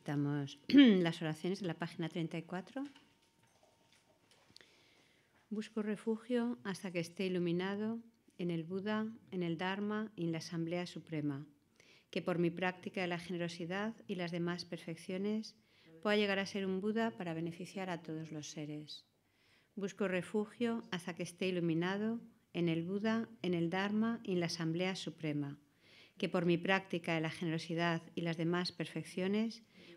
estamos las oraciones de la página 34. Busco refugio hasta que esté iluminado en el Buda, en el Dharma y en la Asamblea Suprema, que por mi práctica de la generosidad y las demás perfecciones pueda llegar a ser un Buda para beneficiar a todos los seres. Busco refugio hasta que esté iluminado en el Buda, en el Dharma y en la Asamblea Suprema, que por mi práctica de la generosidad y las demás perfecciones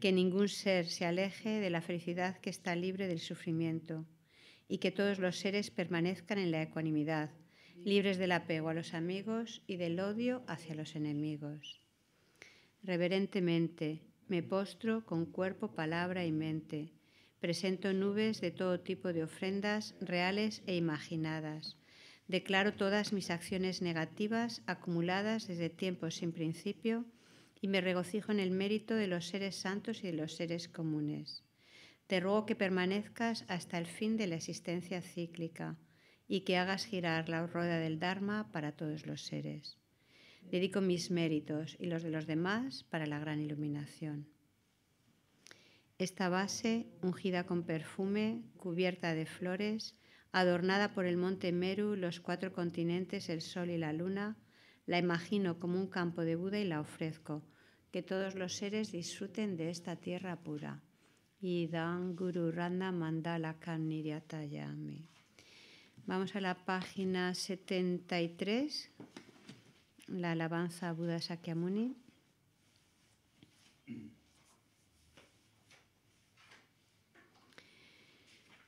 que ningún ser se aleje de la felicidad que está libre del sufrimiento y que todos los seres permanezcan en la ecuanimidad, libres del apego a los amigos y del odio hacia los enemigos. Reverentemente me postro con cuerpo, palabra y mente. Presento nubes de todo tipo de ofrendas reales e imaginadas. Declaro todas mis acciones negativas acumuladas desde tiempos sin principio y me regocijo en el mérito de los seres santos y de los seres comunes. Te ruego que permanezcas hasta el fin de la existencia cíclica y que hagas girar la rueda del Dharma para todos los seres. Dedico mis méritos y los de los demás para la gran iluminación. Esta base, ungida con perfume, cubierta de flores, adornada por el monte Meru, los cuatro continentes, el sol y la luna, la imagino como un campo de Buda y la ofrezco. Que todos los seres disfruten de esta tierra pura. Y Guru Randa Mandala yami. Vamos a la página 73, la alabanza a Buda Sakyamuni.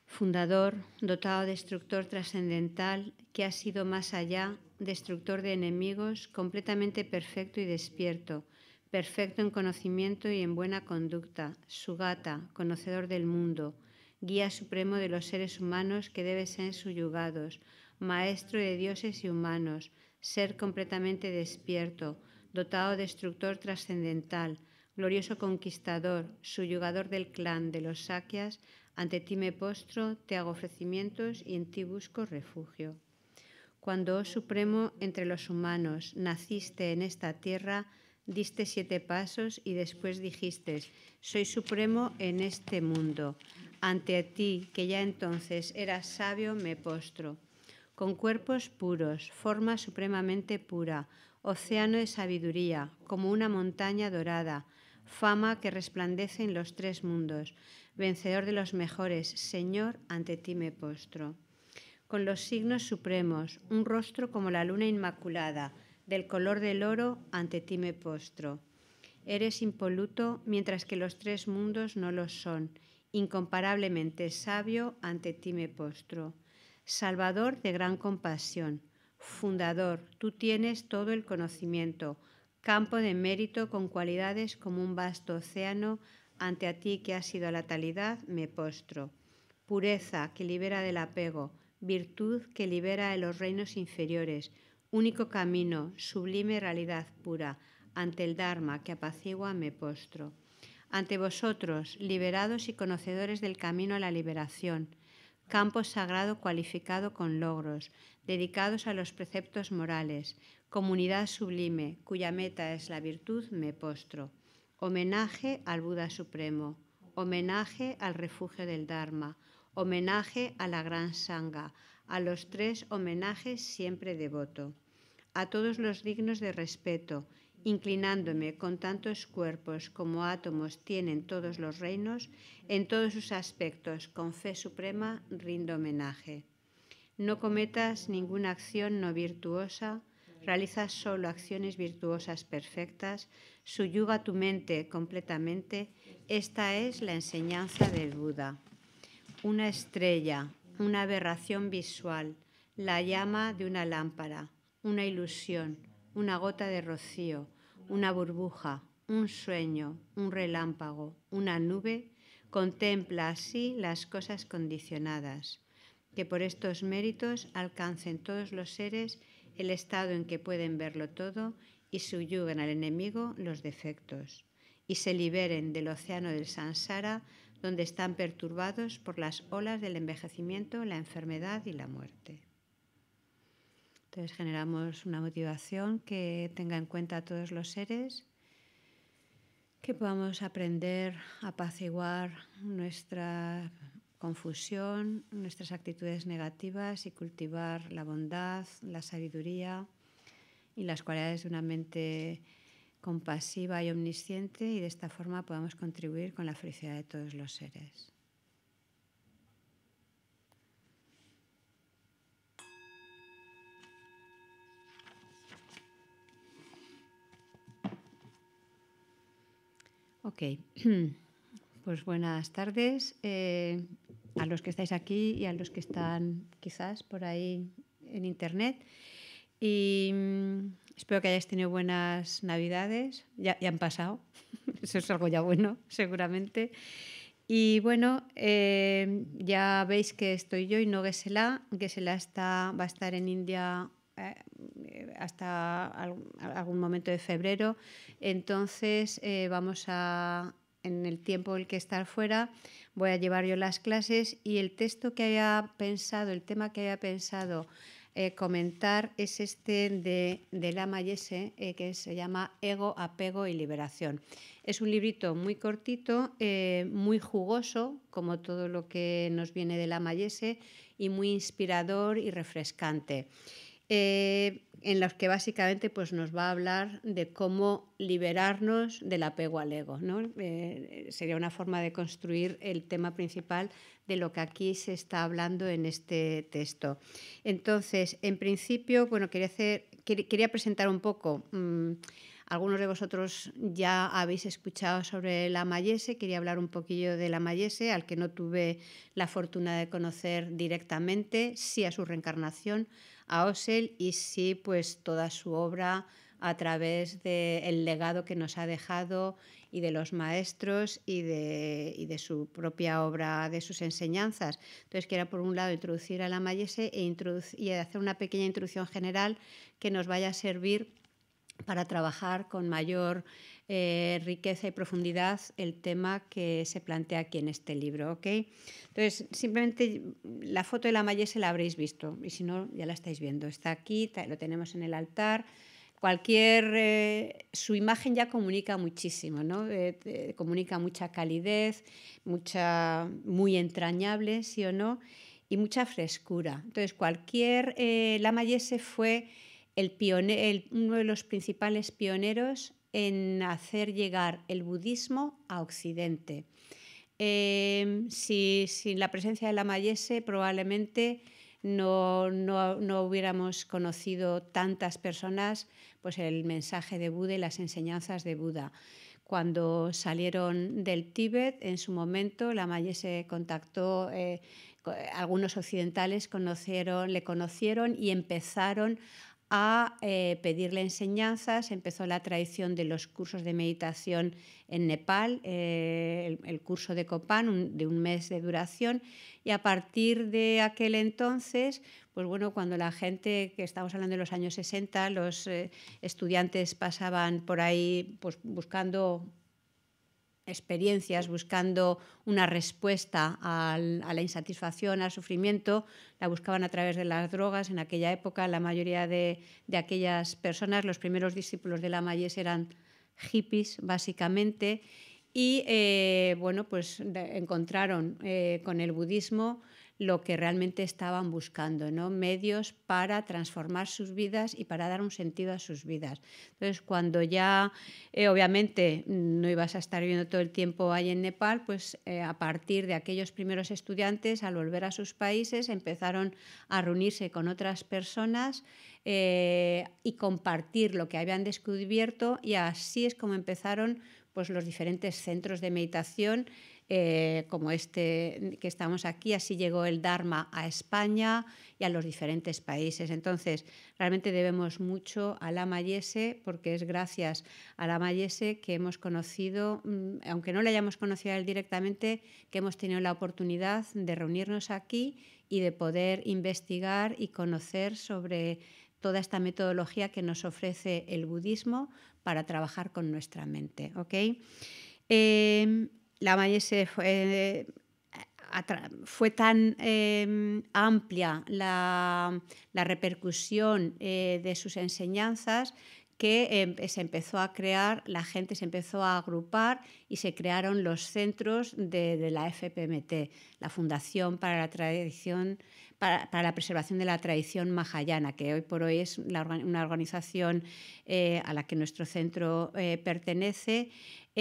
fundador, dotado de destructor trascendental, que ha sido más allá destructor de enemigos, completamente perfecto y despierto, perfecto en conocimiento y en buena conducta, Sugata, conocedor del mundo, guía supremo de los seres humanos que deben ser subyugados, maestro de dioses y humanos, ser completamente despierto, dotado destructor trascendental, glorioso conquistador, suyugador del clan de los Saquias, ante ti me postro, te hago ofrecimientos y en ti busco refugio cuando, oh Supremo, entre los humanos, naciste en esta tierra, diste siete pasos y después dijiste, soy Supremo en este mundo. Ante ti, que ya entonces eras sabio, me postro. Con cuerpos puros, forma supremamente pura, océano de sabiduría, como una montaña dorada, fama que resplandece en los tres mundos, vencedor de los mejores, Señor, ante ti me postro con los signos supremos, un rostro como la luna inmaculada, del color del oro, ante ti me postro. Eres impoluto, mientras que los tres mundos no lo son. Incomparablemente sabio, ante ti me postro. Salvador de gran compasión, fundador, tú tienes todo el conocimiento, campo de mérito con cualidades como un vasto océano, ante a ti que has sido la talidad, me postro. Pureza que libera del apego, virtud que libera de los reinos inferiores, único camino, sublime realidad pura, ante el Dharma que apacigua me postro. Ante vosotros, liberados y conocedores del camino a la liberación, campo sagrado cualificado con logros, dedicados a los preceptos morales, comunidad sublime, cuya meta es la virtud, me postro. Homenaje al Buda Supremo, homenaje al refugio del Dharma, homenaje a la gran Sangha, a los tres homenajes siempre devoto, a todos los dignos de respeto, inclinándome con tantos cuerpos como átomos tienen todos los reinos, en todos sus aspectos, con fe suprema, rindo homenaje. No cometas ninguna acción no virtuosa, realiza solo acciones virtuosas perfectas, suyuga tu mente completamente, esta es la enseñanza del Buda una estrella, una aberración visual, la llama de una lámpara, una ilusión, una gota de rocío, una burbuja, un sueño, un relámpago, una nube, contempla así las cosas condicionadas, que por estos méritos alcancen todos los seres el estado en que pueden verlo todo y subyugan al enemigo los defectos, y se liberen del océano del sansara donde están perturbados por las olas del envejecimiento, la enfermedad y la muerte. Entonces generamos una motivación que tenga en cuenta a todos los seres, que podamos aprender a apaciguar nuestra confusión, nuestras actitudes negativas y cultivar la bondad, la sabiduría y las cualidades de una mente compasiva y omnisciente y de esta forma podamos contribuir con la felicidad de todos los seres. Ok, pues buenas tardes eh, a los que estáis aquí y a los que están quizás por ahí en internet. Y mm, Espero que hayáis tenido buenas navidades. Ya, han pasado. Eso es algo ya bueno, seguramente. Y bueno, eh, ya veis que estoy yo y no Gesela. Gesela está, va a estar en India eh, hasta algún, momento de febrero. Entonces eh, vamos a, en el tiempo en el que estar fuera, voy a llevar yo las clases y el texto que haya pensado, el tema que haya pensado eh, comentar es este de, de Lama Yese, eh, que se llama Ego, Apego y Liberación. Es un librito muy cortito, eh, muy jugoso, como todo lo que nos viene de Lama Yese, y muy inspirador y refrescante. Eh, en los que básicamente pues, nos va a hablar de cómo liberarnos del apego al ego. Eh, eh, sería una forma de construir el tema principal de lo que aquí se está hablando en este texto. Entonces, en principio, bueno, quería, presentar un poco... Mm, algunos de vosotros ya habéis escuchado sobre la Mayese, quería hablar un poquillo de la Mayese, al que no tuve la fortuna de conocer directamente, sí a su reencarnación, a Osel y sí, pues toda su obra a través del legado que nos ha dejado y de los maestros y de, de, su propia obra, de sus enseñanzas. Entonces, que por un lado introducir a la Mayese e y hacer una pequeña introducción general que nos vaya a servir para trabajar con mayor eh, riqueza y profundidad el tema que se plantea aquí en este libro. ¿okay? Entonces, simplemente la foto de la mayese la habréis visto y si no, ya la estáis viendo. Está aquí, lo tenemos en el altar. Cualquier, eh, su imagen ya comunica muchísimo, ¿no? Eh, comunica mucha calidez, mucha, muy entrañable, sí o no, y mucha frescura. Entonces, cualquier, la Mayese fue el uno de los principales pioneros en hacer llegar el budismo a Occidente. Em, si, sin la presencia de la Mayese, probablemente no, hubiéramos conocido tantas personas pues el mensaje de Buda y las enseñanzas de Buda. Cuando salieron del Tíbet, en su momento, la Mayese contactó, eh, algunos occidentales conocieron, le conocieron y empezaron a eh, pedirle enseñanzas. Empezó la tradición de los cursos de meditación en Nepal, eh, el, curso de Copán, de un mes de duración. Y a partir de aquel entonces, pues bueno, cuando la gente, que estamos hablando de los años 60, los eh, estudiantes pasaban por ahí pues, buscando experiencias buscando una respuesta a la insatisfacción, al sufrimiento, la buscaban a través de las drogas. En aquella época, la mayoría de, aquellas personas, los primeros discípulos de la Mayés eran hippies, básicamente, y eh, bueno, pues encontraron eh, con el budismo lo que realmente estaban buscando, medios para transformar sus vidas y para dar un sentido a sus vidas. Entonces, cuando ya, eh, obviamente, mm, no ibas a estar viviendo todo el tiempo ahí en Nepal, pues eh, a partir de aquellos primeros estudiantes, al volver a sus países, empezaron a reunirse con otras personas eh, y compartir lo que habían descubierto y así es como empezaron pues, los diferentes centros de meditación eh, como este que estamos aquí, así llegó el Dharma a España y a los diferentes países. Entonces, realmente debemos mucho a la Mayese porque es gracias a la Mayese que hemos conocido, mm, aunque no le hayamos conocido él directamente, que hemos tenido la oportunidad de reunirnos aquí y de poder investigar y conocer sobre toda esta metodología que nos ofrece el budismo para trabajar con nuestra mente. ¿okay? Eh, la Mayese fue, eh, fue tan em, amplia la, repercusión eh, de sus enseñanzas que em, se empezó a crear, la gente se empezó a agrupar y se crearon los centros de, la FPMT, la Fundación para la Tradición, para, la Preservación de la Tradición Mahayana, que hoy por hoy es una organización eh, a la que nuestro centro pertenece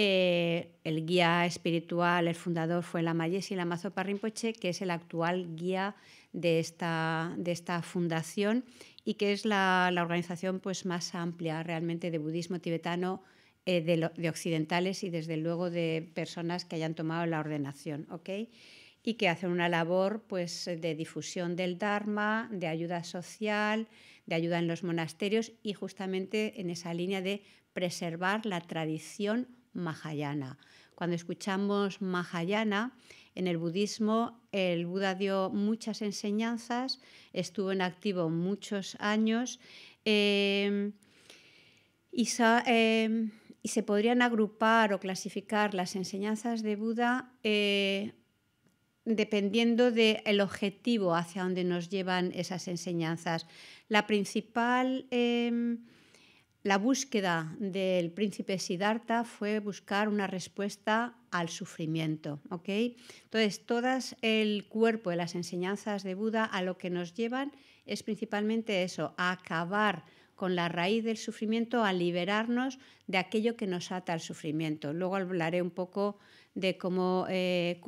eh, el guía espiritual, el fundador fue Lamaye Lamazo Parrinpoche, que es el actual guía de esta, de esta fundación y que es la, organización pues, más amplia realmente de budismo tibetano eh, de, occidentales y desde luego de personas que hayan tomado la ordenación. y que hacen una labor pues, de difusión del Dharma, de ayuda social, de ayuda en los monasterios y justamente en esa línea de preservar la tradición Mahayana. Cuando escuchamos Mahayana, en el budismo el Buda dio muchas enseñanzas, estuvo en activo muchos años em, em, y, se podrían agrupar o clasificar las enseñanzas de Buda eh, dependiendo del objetivo hacia donde nos llevan esas enseñanzas. La principal em, la búsqueda del príncipe Siddhartha fue buscar una respuesta al sufrimiento. Entonces, todo el cuerpo de las enseñanzas de Buda a lo que nos llevan es principalmente eso, a acabar con la raíz del sufrimiento, a liberarnos de aquello que nos ata al sufrimiento. Luego hablaré un poco de cómo eh,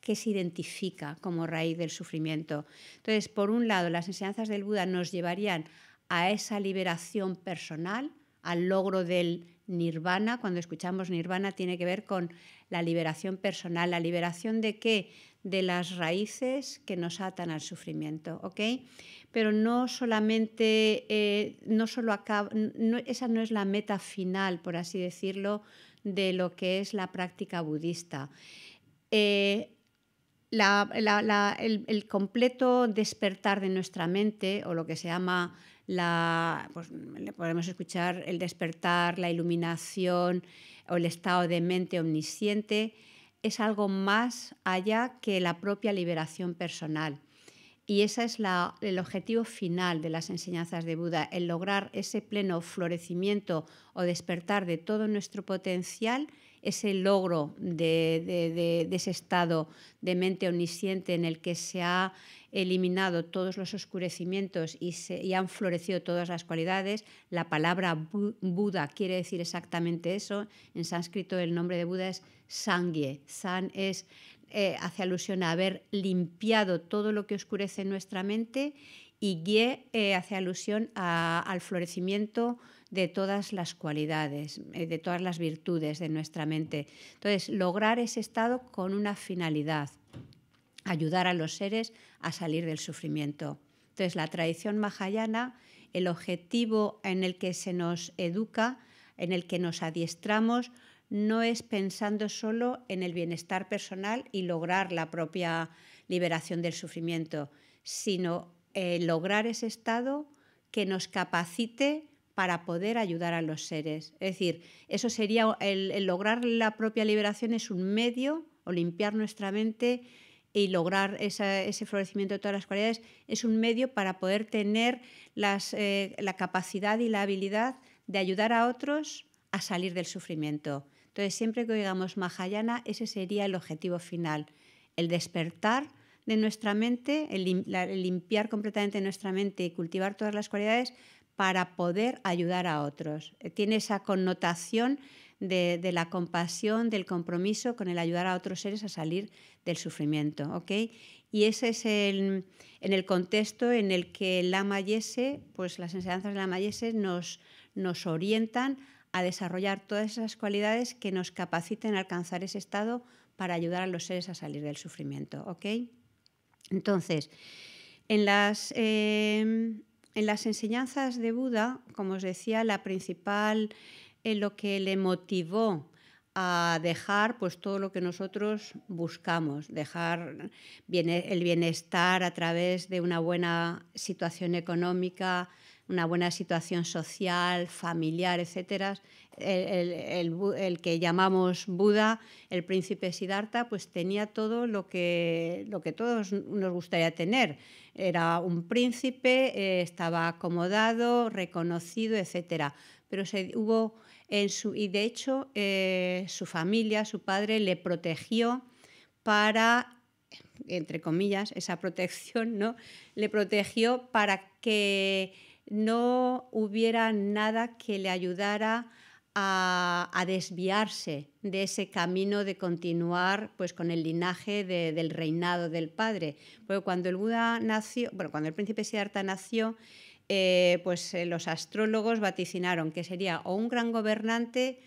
qué se identifica como raíz del sufrimiento. Entonces, por un lado, las enseñanzas del Buda nos llevarían a esa liberación personal, al logro del nirvana. Cuando escuchamos nirvana tiene que ver con la liberación personal, la liberación de qué? De las raíces que nos atan al sufrimiento, Pero no solamente, eh, no solo acaba, esa no es la meta final, por así decirlo, de lo que es la práctica budista. Eh, el completo despertar de nuestra mente o lo que se llama la, pues, le podemos escuchar el despertar, la iluminación o el estado de mente omnisciente, es algo más allá que la propia liberación personal. Y ese es la, el objetivo final de las enseñanzas de Buda, el lograr ese pleno florecimiento o despertar de todo nuestro potencial, ese logro de, ese estado de mente omnisciente en el que se ha eliminado todos los oscurecimientos y, se, han florecido todas las cualidades. La palabra Buda quiere decir exactamente eso. En sánscrito el nombre de Buda es Sangye. San es eh, hace alusión a haber limpiado todo lo que oscurece nuestra mente y Gie eh, hace alusión al florecimiento de todas las cualidades, eh, de todas las virtudes de nuestra mente. Entonces, lograr ese estado con una finalidad, ayudar a los seres a salir del sufrimiento. Entonces, la tradición mahayana, el objetivo en el que se nos educa, en el que nos adiestramos, no es pensando solo en el bienestar personal y lograr la propia liberación del sufrimiento, sino eh, lograr ese estado que nos capacite para poder ayudar a los seres. Es decir, eso sería lograr la propia liberación es un medio o limpiar nuestra mente y lograr ese florecimiento de todas las cualidades es un medio para poder tener eh, la capacidad y la habilidad de ayudar a otros a salir del sufrimiento. Entonces, siempre que oigamos Mahayana, ese sería el objetivo final, el despertar de nuestra mente, el, limpiar completamente nuestra mente y cultivar todas las cualidades para poder ayudar a otros. Eh, tiene esa connotación de, la compasión, del compromiso con el ayudar a otros seres a salir del sufrimiento. Y ese es el, en el contexto en el que la pues las enseñanzas de la nos orientan a desarrollar todas esas cualidades que nos capaciten a alcanzar ese estado para ayudar a los seres a salir del sufrimiento. ¿okay? Entonces, en las, em, enseñanzas de Buda, como os decía, la principal, en eh, lo que le motivó a dejar pues todo lo que nosotros buscamos, dejar el bienestar a través de una buena situación económica, una buena situación social, familiar, etc. El, que llamamos Buda, el príncipe Siddhartha, pues tenía todo lo que, lo que todos nos gustaría tener. Era un príncipe, eh, estaba acomodado, reconocido, etc. Pero se, hubo en su, y de hecho eh, su familia, su padre, le protegió para entre comillas, esa protección, ¿no? Le protegió para que no hubiera nada que le ayudara a, desviarse de ese camino de continuar pues, con el linaje del reinado del padre. cuando el Buda nació, bueno, cuando el príncipe Siddhartha nació, eh, pues eh, los astrólogos vaticinaron que sería o un gran gobernante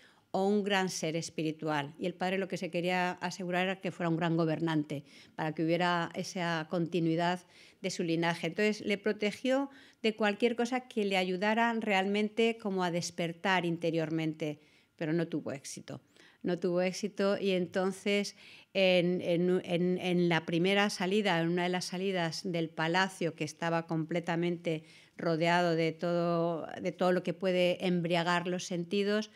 un gran ser espiritual. Y el padre lo que se quería asegurar era que fuera un gran gobernante, para que hubiera esa continuidad de su linaje. Entonces le protegió de cualquier cosa que le ayudara realmente como a despertar interiormente, pero no tuvo éxito. No tuvo éxito y entonces en, en la primera salida, en una de las salidas del palacio que estaba completamente rodeado de todo, de todo lo que puede embriagar los sentidos,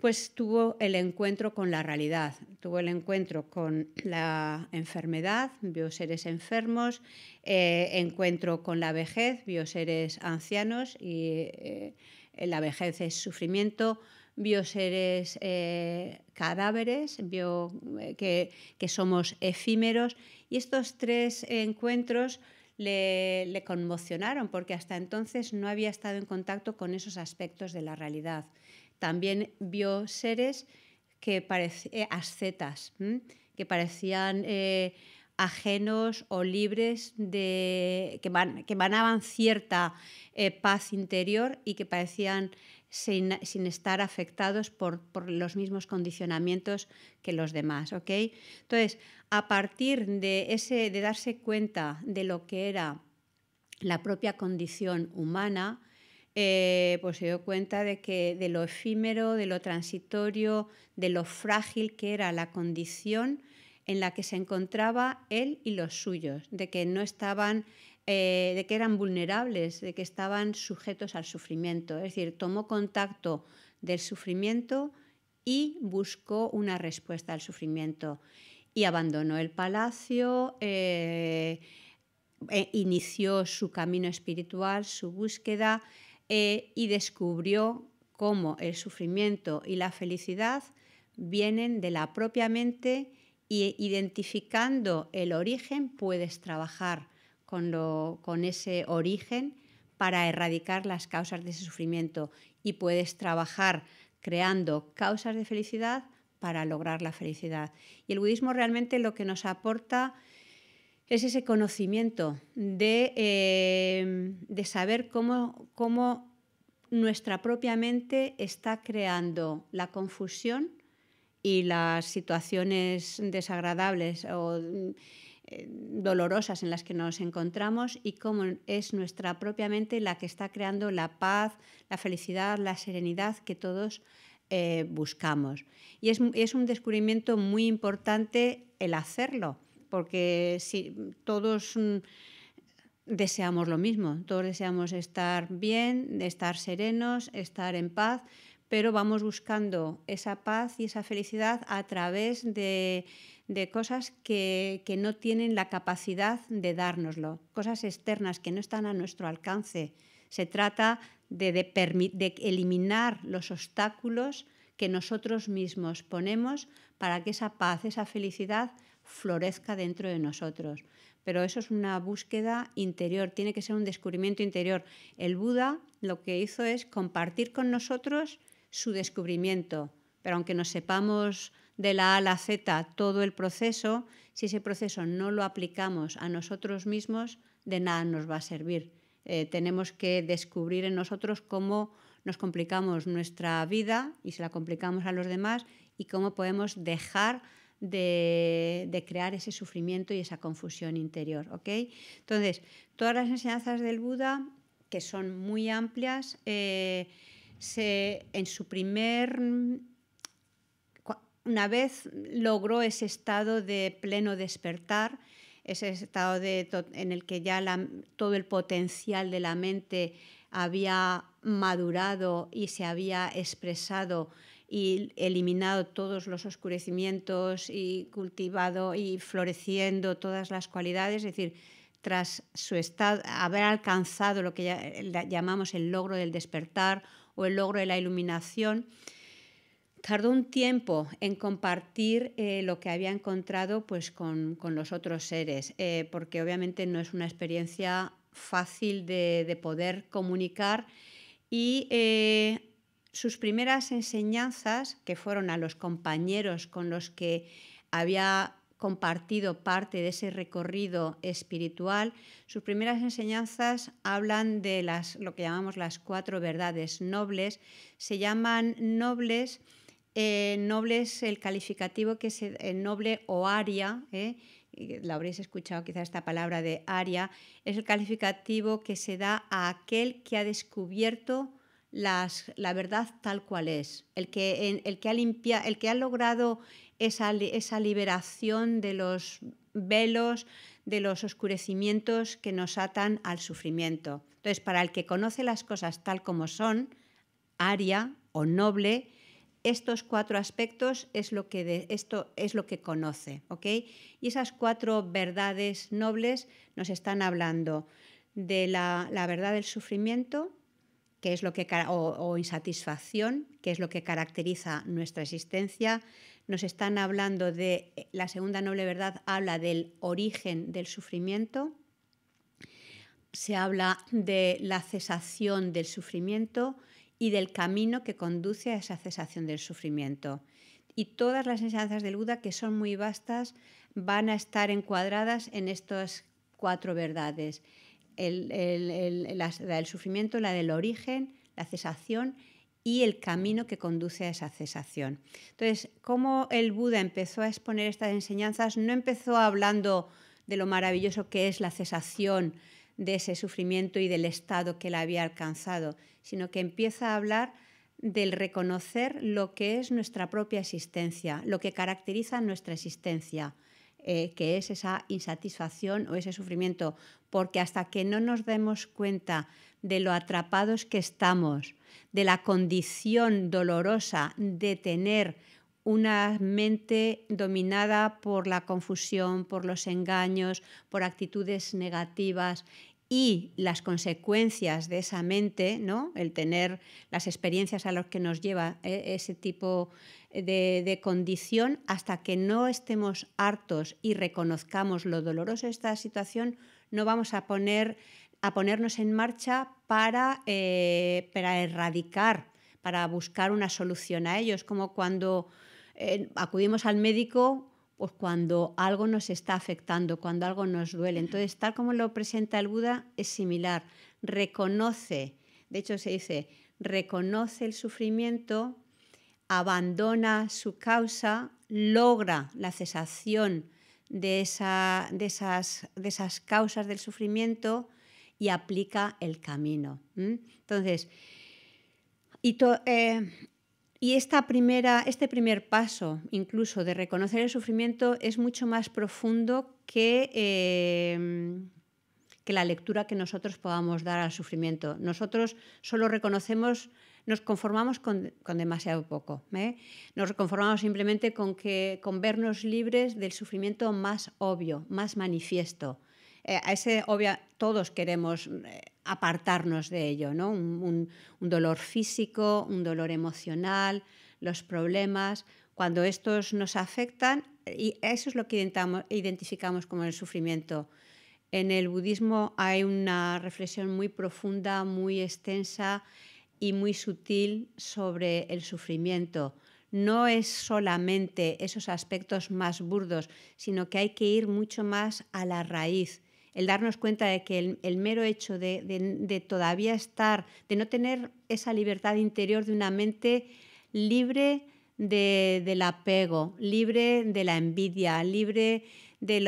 pues tuvo el encuentro con la realidad, tuvo el encuentro con la enfermedad, vio seres enfermos, eh, encuentro con la vejez, vio seres ancianos y eh, eh, la vejez es sufrimiento, vio seres cadáveres, vio que, somos efímeros y estos tres encuentros le conmocionaron porque hasta entonces no había estado en contacto con esos aspectos de la realidad también vio seres que parecían eh, ascetas, que parecían eh, ajenos o libres de. que, man, cierta eh, paz interior y que parecían sin, estar afectados por, los mismos condicionamientos que los demás. Entonces, a partir de ese, de darse cuenta de lo que era la propia condición humana, eh, pues se dio cuenta de que de lo efímero, de lo transitorio, de lo frágil que era la condición en la que se encontraba él y los suyos, de que no estaban, eh, de que eran vulnerables, de que estaban sujetos al sufrimiento. Es decir, tomó contacto del sufrimiento y buscó una respuesta al sufrimiento. Y abandonó el palacio, eh, e inició su camino espiritual, su búsqueda, eh, y descubrió cómo el sufrimiento y la felicidad vienen de la propia mente y identificando el origen puedes trabajar con, con ese origen para erradicar las causas de ese sufrimiento y puedes trabajar creando causas de felicidad para lograr la felicidad. Y el budismo realmente lo que nos aporta es ese conocimiento de, eh, saber cómo, nuestra propia mente está creando la confusión y las situaciones desagradables o eh, dolorosas en las que nos encontramos y cómo es nuestra propia mente la que está creando la paz, la felicidad, la serenidad que todos eh, buscamos. Y es, es un descubrimiento muy importante el hacerlo porque si todos mm, deseamos lo mismo, todos deseamos estar bien, estar serenos, estar en paz, pero vamos buscando esa paz y esa felicidad a través de, cosas que, no tienen la capacidad de dárnoslo, cosas externas que no están a nuestro alcance. Se trata de eliminar los obstáculos que nosotros mismos ponemos para que esa paz, esa felicidad florezca dentro de nosotros. Pero eso es una búsqueda interior, tiene que ser un descubrimiento interior. El Buda lo que hizo es compartir con nosotros su descubrimiento, pero aunque nos sepamos de la A a la Z todo el proceso, si ese proceso no lo aplicamos a nosotros mismos, de nada nos va a servir. Eh, tenemos que descubrir en nosotros cómo nos complicamos nuestra vida y se la complicamos a los demás y cómo podemos dejar de, crear ese sufrimiento y esa confusión interior. Entonces, todas las enseñanzas del Buda, que son muy amplias, eh, se, en su primer una vez logró ese estado de pleno despertar, ese estado de, en el que ya todo el potencial de la mente había madurado y se había expresado y eliminado todos los oscurecimientos y cultivado y floreciendo todas las cualidades, es decir, tras su estado, haber alcanzado lo que llamamos el logro del despertar o el logro de la iluminación, tardó un tiempo en compartir eh, lo que había encontrado pues, con, los otros seres, eh, porque obviamente no es una experiencia fácil de, poder comunicar y eh, sus primeras enseñanzas, que fueron a los compañeros con los que había compartido parte de ese recorrido espiritual, sus primeras enseñanzas hablan de las, lo que llamamos las cuatro verdades nobles. Se llaman nobles, eh, nobles el calificativo que es el noble o aria, eh, la habréis escuchado quizá esta palabra de aria, es el calificativo que se da a aquel que ha descubierto las, la verdad tal cual es, el que, ha, el que ha logrado esa, liberación de los velos, de los oscurecimientos que nos atan al sufrimiento. Entonces, para el que conoce las cosas tal como son, aria o noble, estos cuatro aspectos es lo que esto es lo que conoce, Y esas cuatro verdades nobles nos están hablando de la verdad del sufrimiento, que es lo que, o, o insatisfacción, que es lo que caracteriza nuestra existencia. Nos están hablando de, eh, la segunda noble verdad habla del origen del sufrimiento, se habla de la cesación del sufrimiento y del camino que conduce a esa cesación del sufrimiento. Y todas las enseñanzas del Buda, que son muy vastas, van a estar encuadradas en estas cuatro verdades el, del sufrimiento, la del origen, la cesación y el camino que conduce a esa cesación. Entonces, cómo el Buda empezó a exponer estas enseñanzas, no empezó hablando de lo maravilloso que es la cesación de ese sufrimiento y del estado que la había alcanzado, sino que empieza a hablar del reconocer lo que es nuestra propia existencia, lo que caracteriza nuestra existencia, eh, que es esa insatisfacción o ese sufrimiento, porque hasta que no nos demos cuenta de lo atrapados que estamos, de la condición dolorosa de tener una mente dominada por la confusión, por los engaños, por actitudes negativas y las consecuencias de esa mente, ¿no? el tener las experiencias a las que nos lleva eh, ese tipo de, condición hasta que no estemos hartos y reconozcamos lo doloroso esta situación, no vamos a, poner, a ponernos en marcha para, eh, erradicar, para buscar una solución a ello. Es como cuando eh, acudimos al médico pues cuando algo nos está afectando, cuando algo nos duele. Entonces, tal como lo presenta el Buda, es similar. Reconoce, de hecho se dice, reconoce el sufrimiento abandona su causa, logra la cesación de, esa, de, esas, de esas causas del sufrimiento y aplica el camino. Entonces, y, eh, y esta primera, este primer paso, incluso de reconocer el sufrimiento, es mucho más profundo que, em, que la lectura que nosotros podamos dar al sufrimiento. Nosotros solo reconocemos nos conformamos con, demasiado poco. ¿eh? Nos conformamos simplemente con, que, con vernos libres del sufrimiento más obvio, más manifiesto. Eh, a ese obvio todos queremos eh, apartarnos de ello, ¿no? Un, dolor físico, un dolor emocional, los problemas. Cuando estos nos afectan, y eso es lo que identificamos como el sufrimiento. En el budismo hay una reflexión muy profunda, muy extensa y muy sutil sobre el sufrimiento. No es solamente esos aspectos más burdos, sino que hay que ir mucho más a la raíz. El darnos cuenta de que el, mero hecho de, todavía estar, de no tener esa libertad interior de una mente libre del apego, libre de la envidia, libre de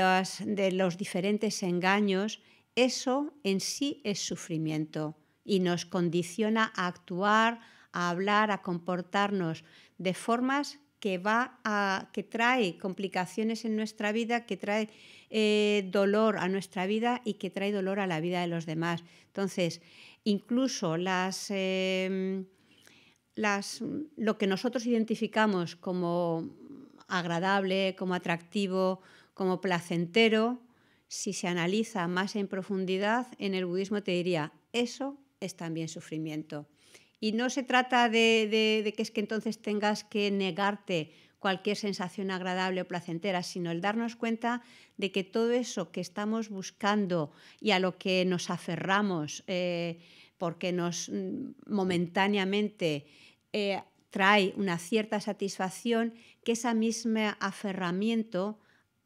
los diferentes engaños, eso en sí es sufrimiento y nos condiciona a actuar, a hablar, a comportarnos de formas que va que trae complicaciones en nuestra vida, que trae eh, dolor a nuestra vida y que trae dolor a la vida de los demás. Entonces, incluso las, em, las lo que nosotros identificamos como agradable, como atractivo, como placentero, si se analiza más en profundidad, en el budismo te diría, eso es también sufrimiento. Y no se trata de, que es que entonces tengas que negarte cualquier sensación agradable o placentera, sino el darnos cuenta de que todo eso que estamos buscando y a lo que nos aferramos eh, porque nos mm, momentáneamente eh, trae una cierta satisfacción, que ese mismo aferramiento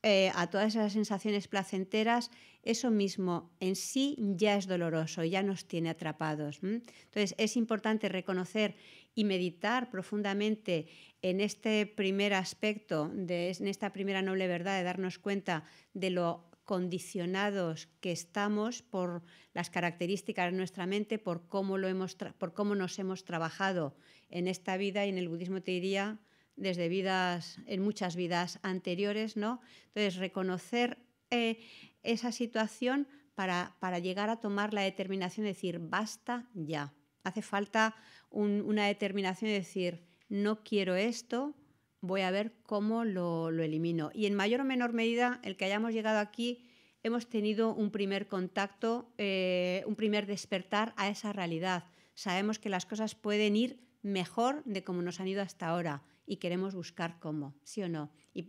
eh, a todas esas sensaciones placenteras eso mismo en sí ya es doloroso, ya nos tiene atrapados. Entonces es importante reconocer y meditar profundamente en este primer aspecto, de, en esta primera noble verdad, de darnos cuenta de lo condicionados que estamos por las características de nuestra mente, por cómo, lo hemos por cómo nos hemos trabajado en esta vida y en el budismo te diría desde vidas, en muchas vidas anteriores, ¿no? Entonces, reconocer eh, esa situación para, llegar a tomar la determinación de decir, basta ya. Hace falta una determinación de decir, no quiero esto, voy a ver cómo lo, lo, elimino. Y en mayor o menor medida, el que hayamos llegado aquí, hemos tenido un primer contacto, eh, un primer despertar a esa realidad. Sabemos que las cosas pueden ir mejor de como nos han ido hasta ahora y queremos buscar cómo, sí o no. Y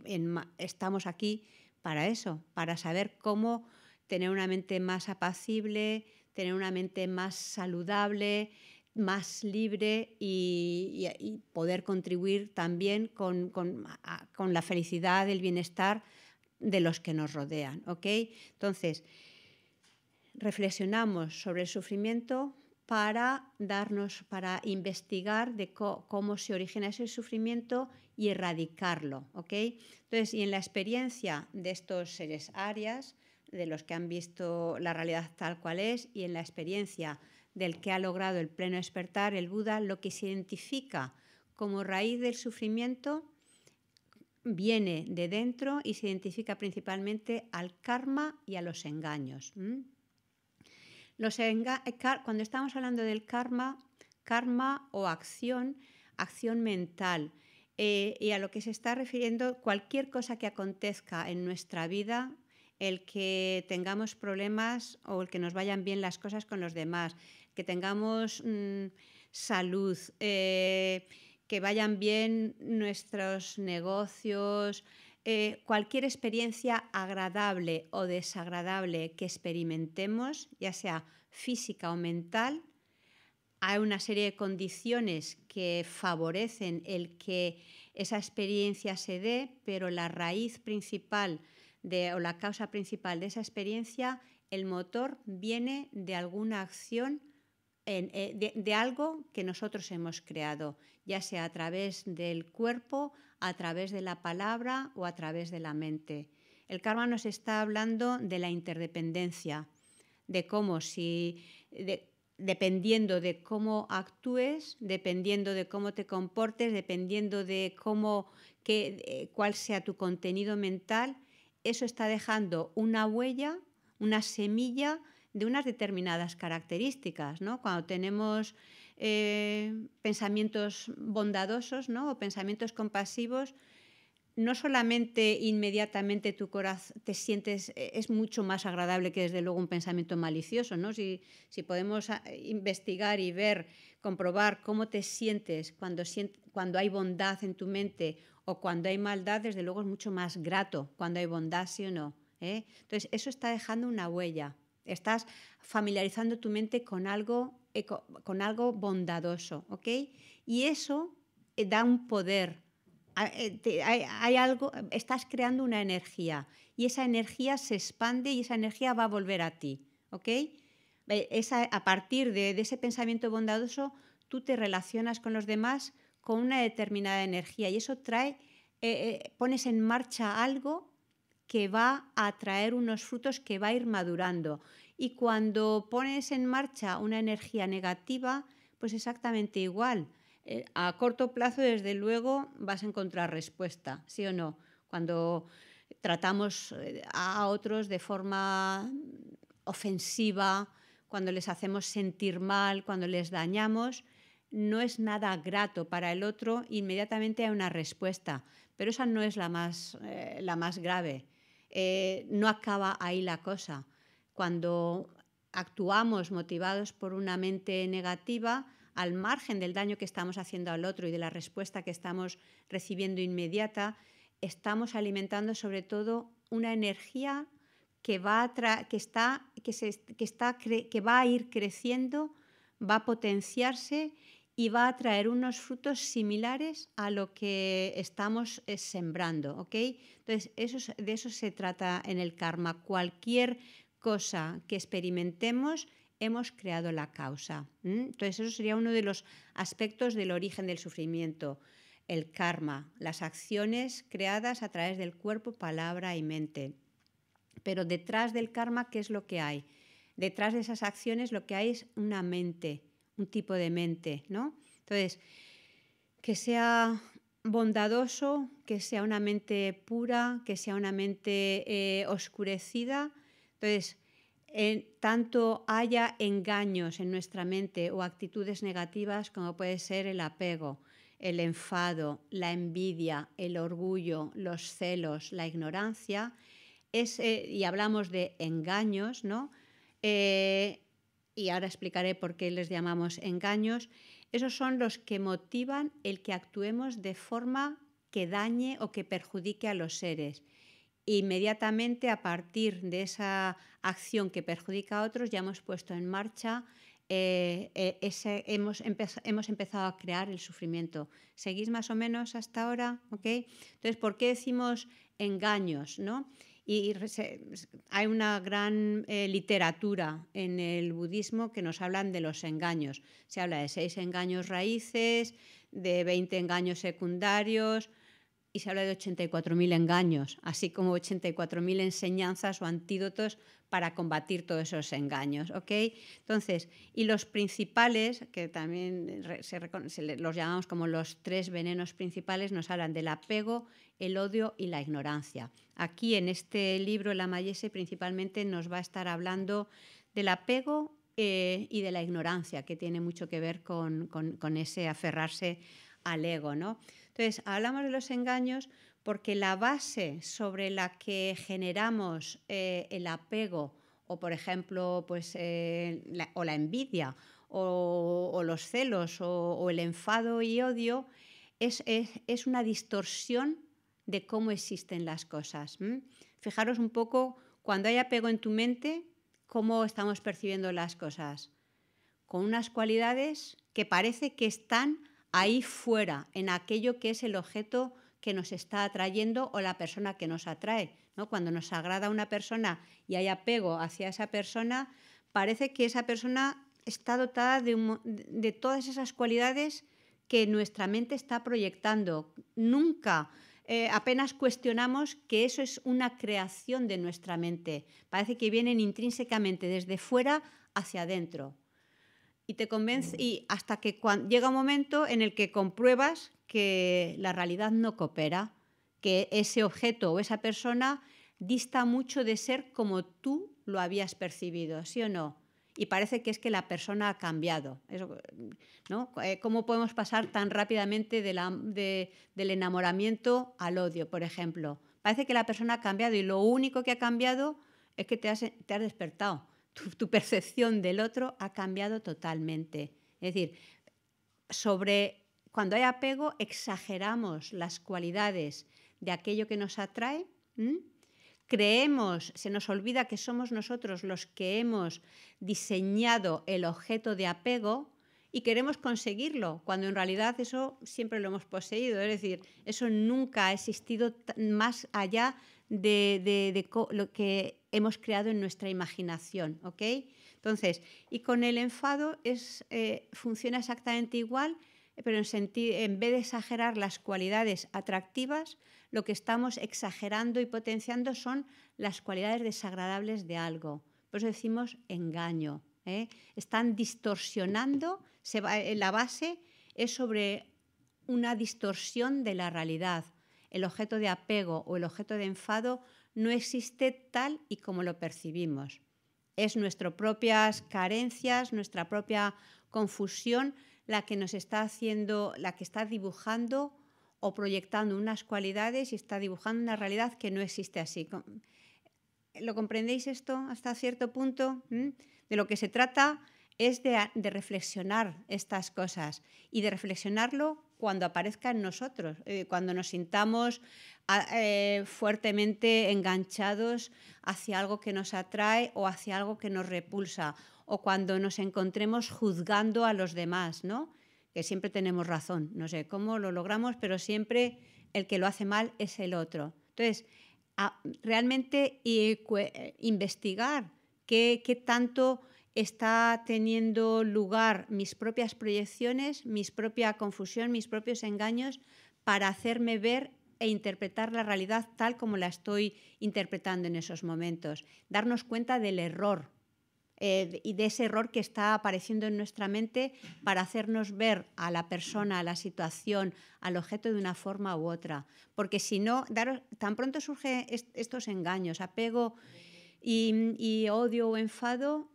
estamos aquí para eso, para saber cómo tener una mente más apacible, tener una mente más saludable, más libre y, poder contribuir también con, la felicidad, el bienestar de los que nos rodean. Entonces, reflexionamos sobre el sufrimiento, para darnos, para investigar de cómo se origina ese sufrimiento y erradicarlo, ¿ok? Entonces, y en la experiencia de estos seres arias, de los que han visto la realidad tal cual es, y en la experiencia del que ha logrado el pleno despertar, el Buda, lo que se identifica como raíz del sufrimiento viene de dentro y se identifica principalmente al karma y a los engaños. Eh, cuando estamos hablando del karma, karma o acción, acción mental, eh, y a lo que se está refiriendo cualquier cosa que acontezca en nuestra vida, el que tengamos problemas o el que nos vayan bien las cosas con los demás, que tengamos mm, salud, eh, que vayan bien nuestros negocios, eh, cualquier experiencia agradable o desagradable que experimentemos, ya sea física o mental, hay una serie de condiciones que favorecen el que esa experiencia se dé, pero la raíz principal o la causa principal de esa experiencia, el motor, viene de alguna acción eh, de, algo que nosotros hemos creado, ya sea a través del cuerpo, a través de la palabra o a través de la mente. El karma nos está hablando de la interdependencia, de cómo si dependiendo de cómo actúes, dependiendo de cómo te comportes, dependiendo de cómo eh, cuál sea tu contenido mental, eso está dejando una huella, una semilla de unas determinadas características, ¿no? Cuando tenemos eh, pensamientos bondadosos, ¿no? O pensamientos compasivos, no solamente inmediatamente tu corazón te sientes, eh, es mucho más agradable que desde luego un pensamiento malicioso, ¿no? Si, podemos ah, investigar y ver, comprobar cómo te sientes cuando, cuando hay bondad en tu mente o cuando hay maldad, desde luego es mucho más grato cuando hay bondad, sí o no. ¿Eh? Entonces, eso está dejando una huella. Estás familiarizando tu mente con algo, con algo bondadoso, ¿ok? Y eso eh, da un poder. Ah, eh, hay, algo, estás creando una energía y esa energía se expande y esa energía va a volver a ti, ¿ok? a partir de, ese pensamiento bondadoso, tú te relacionas con los demás con una determinada energía y eso trae, eh, pones en marcha algo que va a traer unos frutos que va a ir madurando. Y cuando pones en marcha una energía negativa, pues exactamente igual. Eh, a corto plazo, desde luego, vas a encontrar respuesta, ¿sí o no? Cuando tratamos eh, a otros de forma ofensiva, cuando les hacemos sentir mal, cuando les dañamos, no es nada grato para el otro, inmediatamente hay una respuesta, pero esa no es la más eh, grave. Eh, no acaba ahí la cosa. Cuando actuamos motivados por una mente negativa, al margen del daño que estamos haciendo al otro y de la respuesta que estamos recibiendo inmediata, estamos alimentando sobre todo una energía que va que está, que se, está que va a ir creciendo, va a potenciarse y va a traer unos frutos similares a lo que estamos eh, sembrando, ¿ok? Entonces, de eso se trata en el karma. Cualquier cosa que experimentemos, hemos creado la causa. Entonces, eso sería uno de los aspectos del origen del sufrimiento, el karma, las acciones creadas a través del cuerpo, palabra y mente. Pero detrás del karma, ¿qué es lo que hay? Detrás de esas acciones lo que hay es una mente un tipo de mente, ¿no? Entonces, que sea bondadoso, que sea una mente pura, que sea una mente eh, oscurecida. Entonces, tanto haya engaños en nuestra mente o actitudes negativas como puede ser el apego, el enfado, la envidia, el orgullo, los celos, la ignorancia, y hablamos de engaños, ¿no? Eh, y ahora explicaré por qué les llamamos engaños, esos son los que motivan el que actuemos de forma que dañe o que perjudique a los seres. Inmediatamente a partir de esa acción que perjudica a otros ya hemos puesto en marcha, eh, eh, hemos, empezado a crear el sufrimiento. ¿Seguís más o menos hasta ahora? ¿Okay? Entonces, ¿por qué decimos engaños? ¿no? Y hay una gran eh, literatura en el budismo que nos hablan de los engaños. Se habla de seis engaños raíces, de veinte engaños secundarios, y se habla de 84.000 engaños, así como 84.000 enseñanzas o antídotos para combatir todos esos engaños. ¿ok? Entonces, y los principales, que también se, los llamamos como los tres venenos principales, nos hablan del apego, el odio y la ignorancia. Aquí en este libro, La Mayese, principalmente nos va a estar hablando del apego eh, y de la ignorancia, que tiene mucho que ver con, con ese aferrarse al ego. ¿no? Entonces, hablamos de los engaños porque la base sobre la que generamos eh, el apego o, por ejemplo, pues, eh, la, o la envidia o, los celos o, el enfado y odio es, una distorsión de cómo existen las cosas. Fijaros un poco, cuando hay apego en tu mente, cómo estamos percibiendo las cosas, con unas cualidades que parece que están ahí fuera, en aquello que es el objeto que nos está atrayendo o la persona que nos atrae. Cuando nos agrada una persona y hay apego hacia esa persona, parece que esa persona está dotada de, todas esas cualidades que nuestra mente está proyectando. Nunca eh, apenas cuestionamos que eso es una creación de nuestra mente. Parece que vienen intrínsecamente desde fuera hacia adentro y te convence mm. y hasta que llega un momento en el que compruebas que la realidad no coopera, que ese objeto o esa persona dista mucho de ser como tú lo habías percibido, ¿sí o no? Y parece que es que la persona ha cambiado. Eh, ¿Cómo podemos pasar tan rápidamente del enamoramiento al odio, por ejemplo? Parece que la persona ha cambiado y lo único que ha cambiado es que te te has despertado tu, percepción del otro ha cambiado totalmente. Es decir, sobre cuando hay apego exageramos las cualidades de aquello que nos atrae, creemos, se nos olvida que somos nosotros los que hemos diseñado el objeto de apego y queremos conseguirlo, cuando en realidad eso siempre lo hemos poseído, es decir, eso nunca ha existido más allá de lo que hemos creado en nuestra imaginación, ¿ok? Entonces, y con el enfado es, eh, funciona exactamente igual, pero en, vez de exagerar las cualidades atractivas, lo que estamos exagerando y potenciando son las cualidades desagradables de algo. Por eso decimos engaño. ¿eh? Están distorsionando, eh, la base es sobre una distorsión de la realidad. El objeto de apego o el objeto de enfado no existe tal y como lo percibimos. Es nuestras propias carencias, nuestra propia confusión la que nos está haciendo, la que está dibujando o proyectando unas cualidades y está dibujando una realidad que no existe así. ¿Lo comprendéis esto hasta cierto punto? ¿Mm? De lo que se trata es de, reflexionar estas cosas y de reflexionarlo cuando aparezca en nosotros, eh, cuando nos sintamos eh, fuertemente enganchados hacia algo que nos atrae o hacia algo que nos repulsa, o cuando nos encontremos juzgando a los demás, ¿no? Que siempre tenemos razón, no sé cómo lo logramos, pero siempre el que lo hace mal es el otro. Entonces, realmente eh, investigar qué, qué tanto está teniendo lugar mis propias proyecciones, mis propias confusión, mis propios engaños para hacerme ver e interpretar la realidad tal como la estoy interpretando en esos momentos. Darnos cuenta del error eh, y de ese error que está apareciendo en nuestra mente para hacernos ver a la persona, a la situación, al objeto de una forma u otra. Porque si no, tan pronto surgen estos engaños, apego y odio o enfado,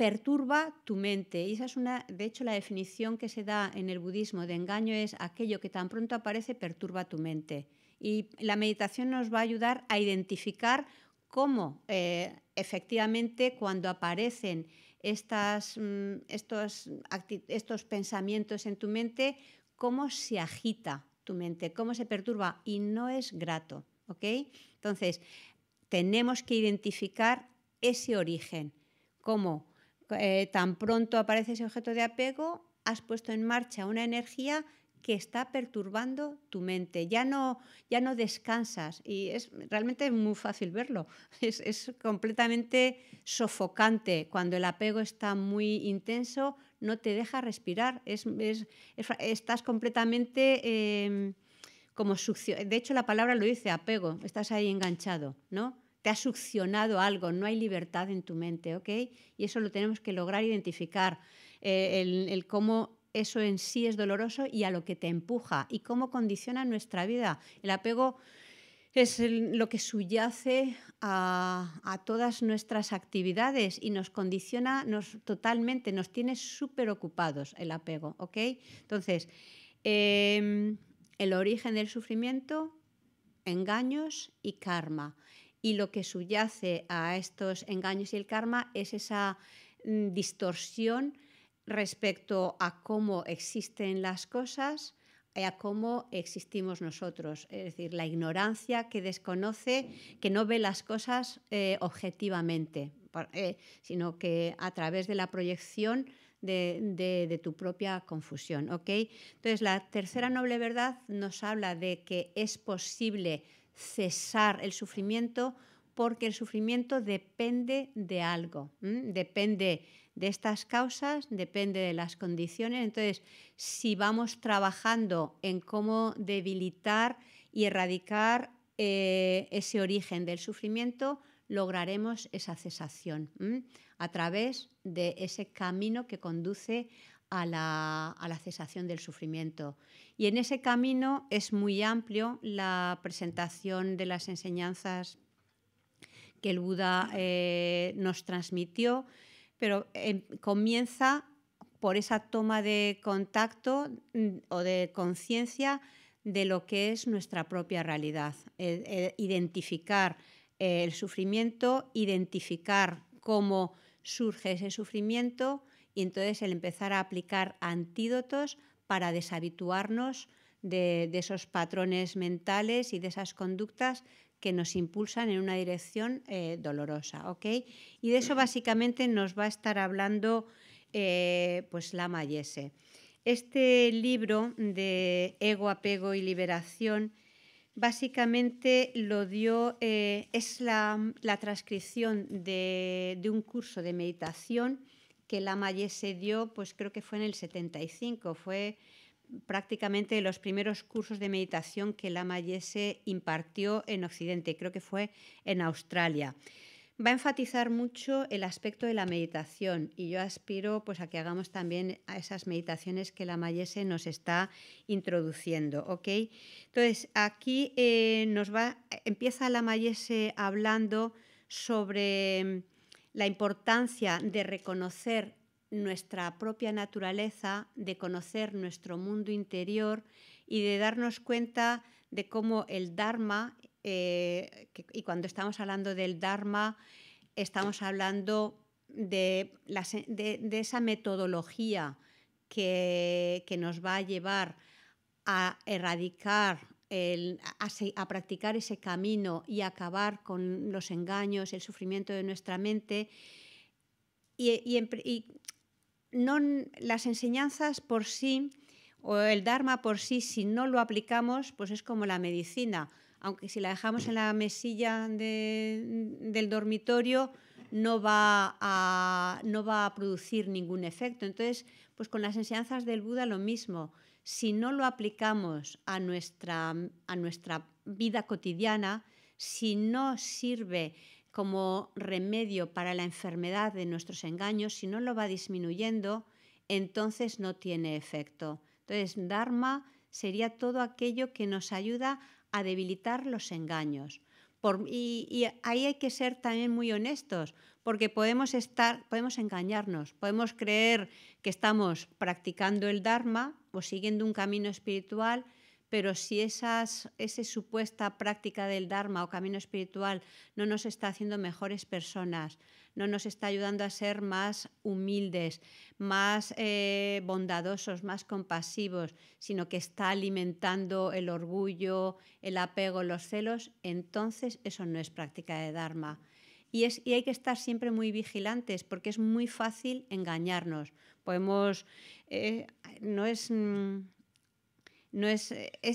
perturba tu mente. esa es una, de hecho, la definición que se da en el budismo de engaño es aquello que tan pronto aparece perturba tu mente. Y la meditación nos va a ayudar a identificar cómo eh, efectivamente cuando aparecen estas, mm, estos, estos pensamientos en tu mente, cómo se agita tu mente, cómo se perturba y no es grato. Entonces, tenemos que identificar ese origen, cómo eh, tan pronto aparece ese objeto de apego, has puesto en marcha una energía que está perturbando tu mente. Ya no, ya no descansas y es realmente muy fácil verlo. Es, completamente sofocante. Cuando el apego está muy intenso, no te deja respirar. estás completamente em, como sucio. De hecho, la palabra lo dice, apego. Estás ahí enganchado, ¿no? te ha succionado algo, no hay libertad en tu mente, ¿ok? Y eso lo tenemos que lograr identificar, eh, el, cómo eso en sí es doloroso y a lo que te empuja y cómo condiciona nuestra vida. El apego es lo que subyace a, todas nuestras actividades y nos condiciona nos, totalmente, nos tiene súper ocupados el apego, ¿ok? Entonces, em, el origen del sufrimiento, engaños y karma y lo que subyace a estos engaños y el karma es esa mm, distorsión respecto a cómo existen las cosas y eh, a cómo existimos nosotros, es decir, la ignorancia que desconoce, que no ve las cosas eh, objetivamente, eh, sino que a través de la proyección de, tu propia confusión. Entonces, la tercera noble verdad nos habla de que es posible cesar el sufrimiento porque el sufrimiento depende de algo, depende de estas causas, depende de las condiciones. Entonces, si vamos trabajando en cómo debilitar y erradicar eh, ese origen del sufrimiento, lograremos esa cesación a través de ese camino que conduce a la, cesación del sufrimiento. Y en ese camino es muy amplio la presentación de las enseñanzas que el Buda eh, nos transmitió, pero eh, comienza por esa toma de contacto mm, o de conciencia de lo que es nuestra propia realidad, e, e, identificar eh, el sufrimiento, identificar cómo surge ese sufrimiento, y entonces el empezar a aplicar antídotos para deshabituarnos de, esos patrones mentales y de esas conductas que nos impulsan en una dirección eh, dolorosa. Y de eso básicamente nos va a estar hablando eh, pues Lama Yese. Este libro de Ego, Apego y Liberación básicamente lo dio, eh, es la, transcripción de, un curso de meditación que la se dio, pues creo que fue en el 75, fue prácticamente los primeros cursos de meditación que la Mayese impartió en Occidente, creo que fue en Australia. Va a enfatizar mucho el aspecto de la meditación y yo aspiro pues, a que hagamos también a esas meditaciones que la Mayese nos está introduciendo. Entonces, aquí eh, nos va, empieza la Mayese hablando sobre la importancia de reconocer nuestra propia naturaleza, de conocer nuestro mundo interior y de darnos cuenta de cómo el Dharma, eh, y cuando estamos hablando del Dharma, estamos hablando de, esa metodología que, que, nos va a llevar a erradicar a, practicar ese camino y acabar con los engaños, el sufrimiento de nuestra mente. Y, no, las enseñanzas por sí o el Dharma por sí, si no lo aplicamos, pues es como la medicina. Aunque si la dejamos en la mesilla del dormitorio, no va, no va a producir ningún efecto. Entonces, pues con las enseñanzas del Buda lo mismo si no lo aplicamos a nuestra, vida cotidiana, si no sirve como remedio para la enfermedad de nuestros engaños, si no lo va disminuyendo, entonces no tiene efecto. Entonces, Dharma sería todo aquello que nos ayuda a debilitar los engaños. y, ahí hay que ser también muy honestos, porque podemos estar, podemos engañarnos, podemos creer que estamos practicando el Dharma o pues, siguiendo un camino espiritual, pero si esa supuesta práctica del Dharma o camino espiritual no nos está haciendo mejores personas, no nos está ayudando a ser más humildes, más eh, bondadosos, más compasivos, sino que está alimentando el orgullo, el apego, los celos, entonces eso no es práctica de Dharma. y hay que estar siempre muy vigilantes porque es muy fácil engañarnos. Podemos. Eh, no es. Mm, eh,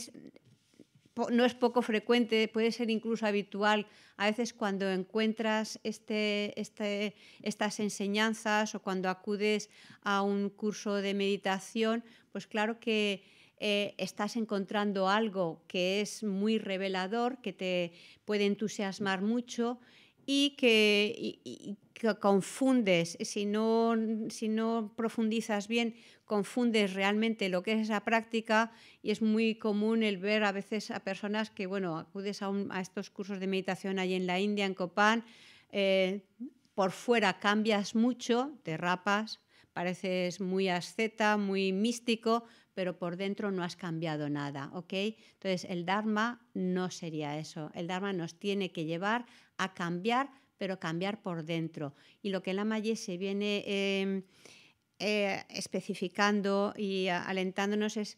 no es, poco frecuente, puede ser incluso habitual. A veces cuando encuentras este, este, estas enseñanzas o cuando acudes a un curso de meditación, pues claro que eh, estás encontrando algo que es muy revelador, que te puede entusiasmar mucho y que, confundes, si no, profundizas bien, confundes realmente lo que es esa práctica y es muy común el ver a veces a personas que, bueno, acudes a, estos cursos de meditación ahí en la India, en Copán, eh, por fuera cambias mucho, te rapas, pareces muy asceta, muy místico, pero por dentro no has cambiado nada, ¿ok? Entonces el Dharma no sería eso. El Dharma nos tiene que llevar a cambiar, pero cambiar por dentro. Y lo que Lama se viene em, eh, especificando y alentándonos es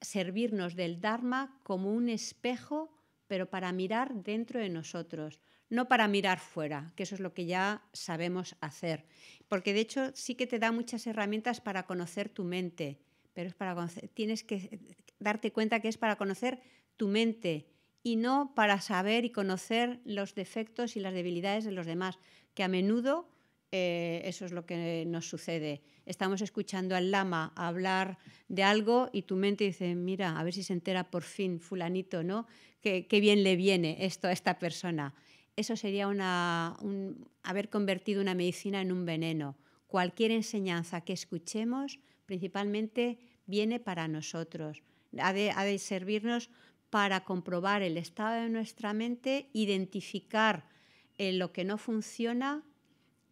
servirnos del Dharma como un espejo, pero para mirar dentro de nosotros no para mirar fuera, que eso es lo que ya sabemos hacer. Porque de hecho sí que te da muchas herramientas para conocer tu mente, pero es para tienes que eh, darte cuenta que es para conocer tu mente y no para saber y conocer los defectos y las debilidades de los demás, que a menudo eh, eso es lo que nos sucede. Estamos escuchando al lama hablar de algo y tu mente dice, mira, a ver si se entera por fin fulanito, ¿no? Qué, qué bien le viene esto a esta persona. Eso sería una, un, haber convertido una medicina en un veneno. Cualquier enseñanza que escuchemos, principalmente viene para nosotros, ha de, servirnos para comprobar el estado de nuestra mente, identificar eh, lo que no funciona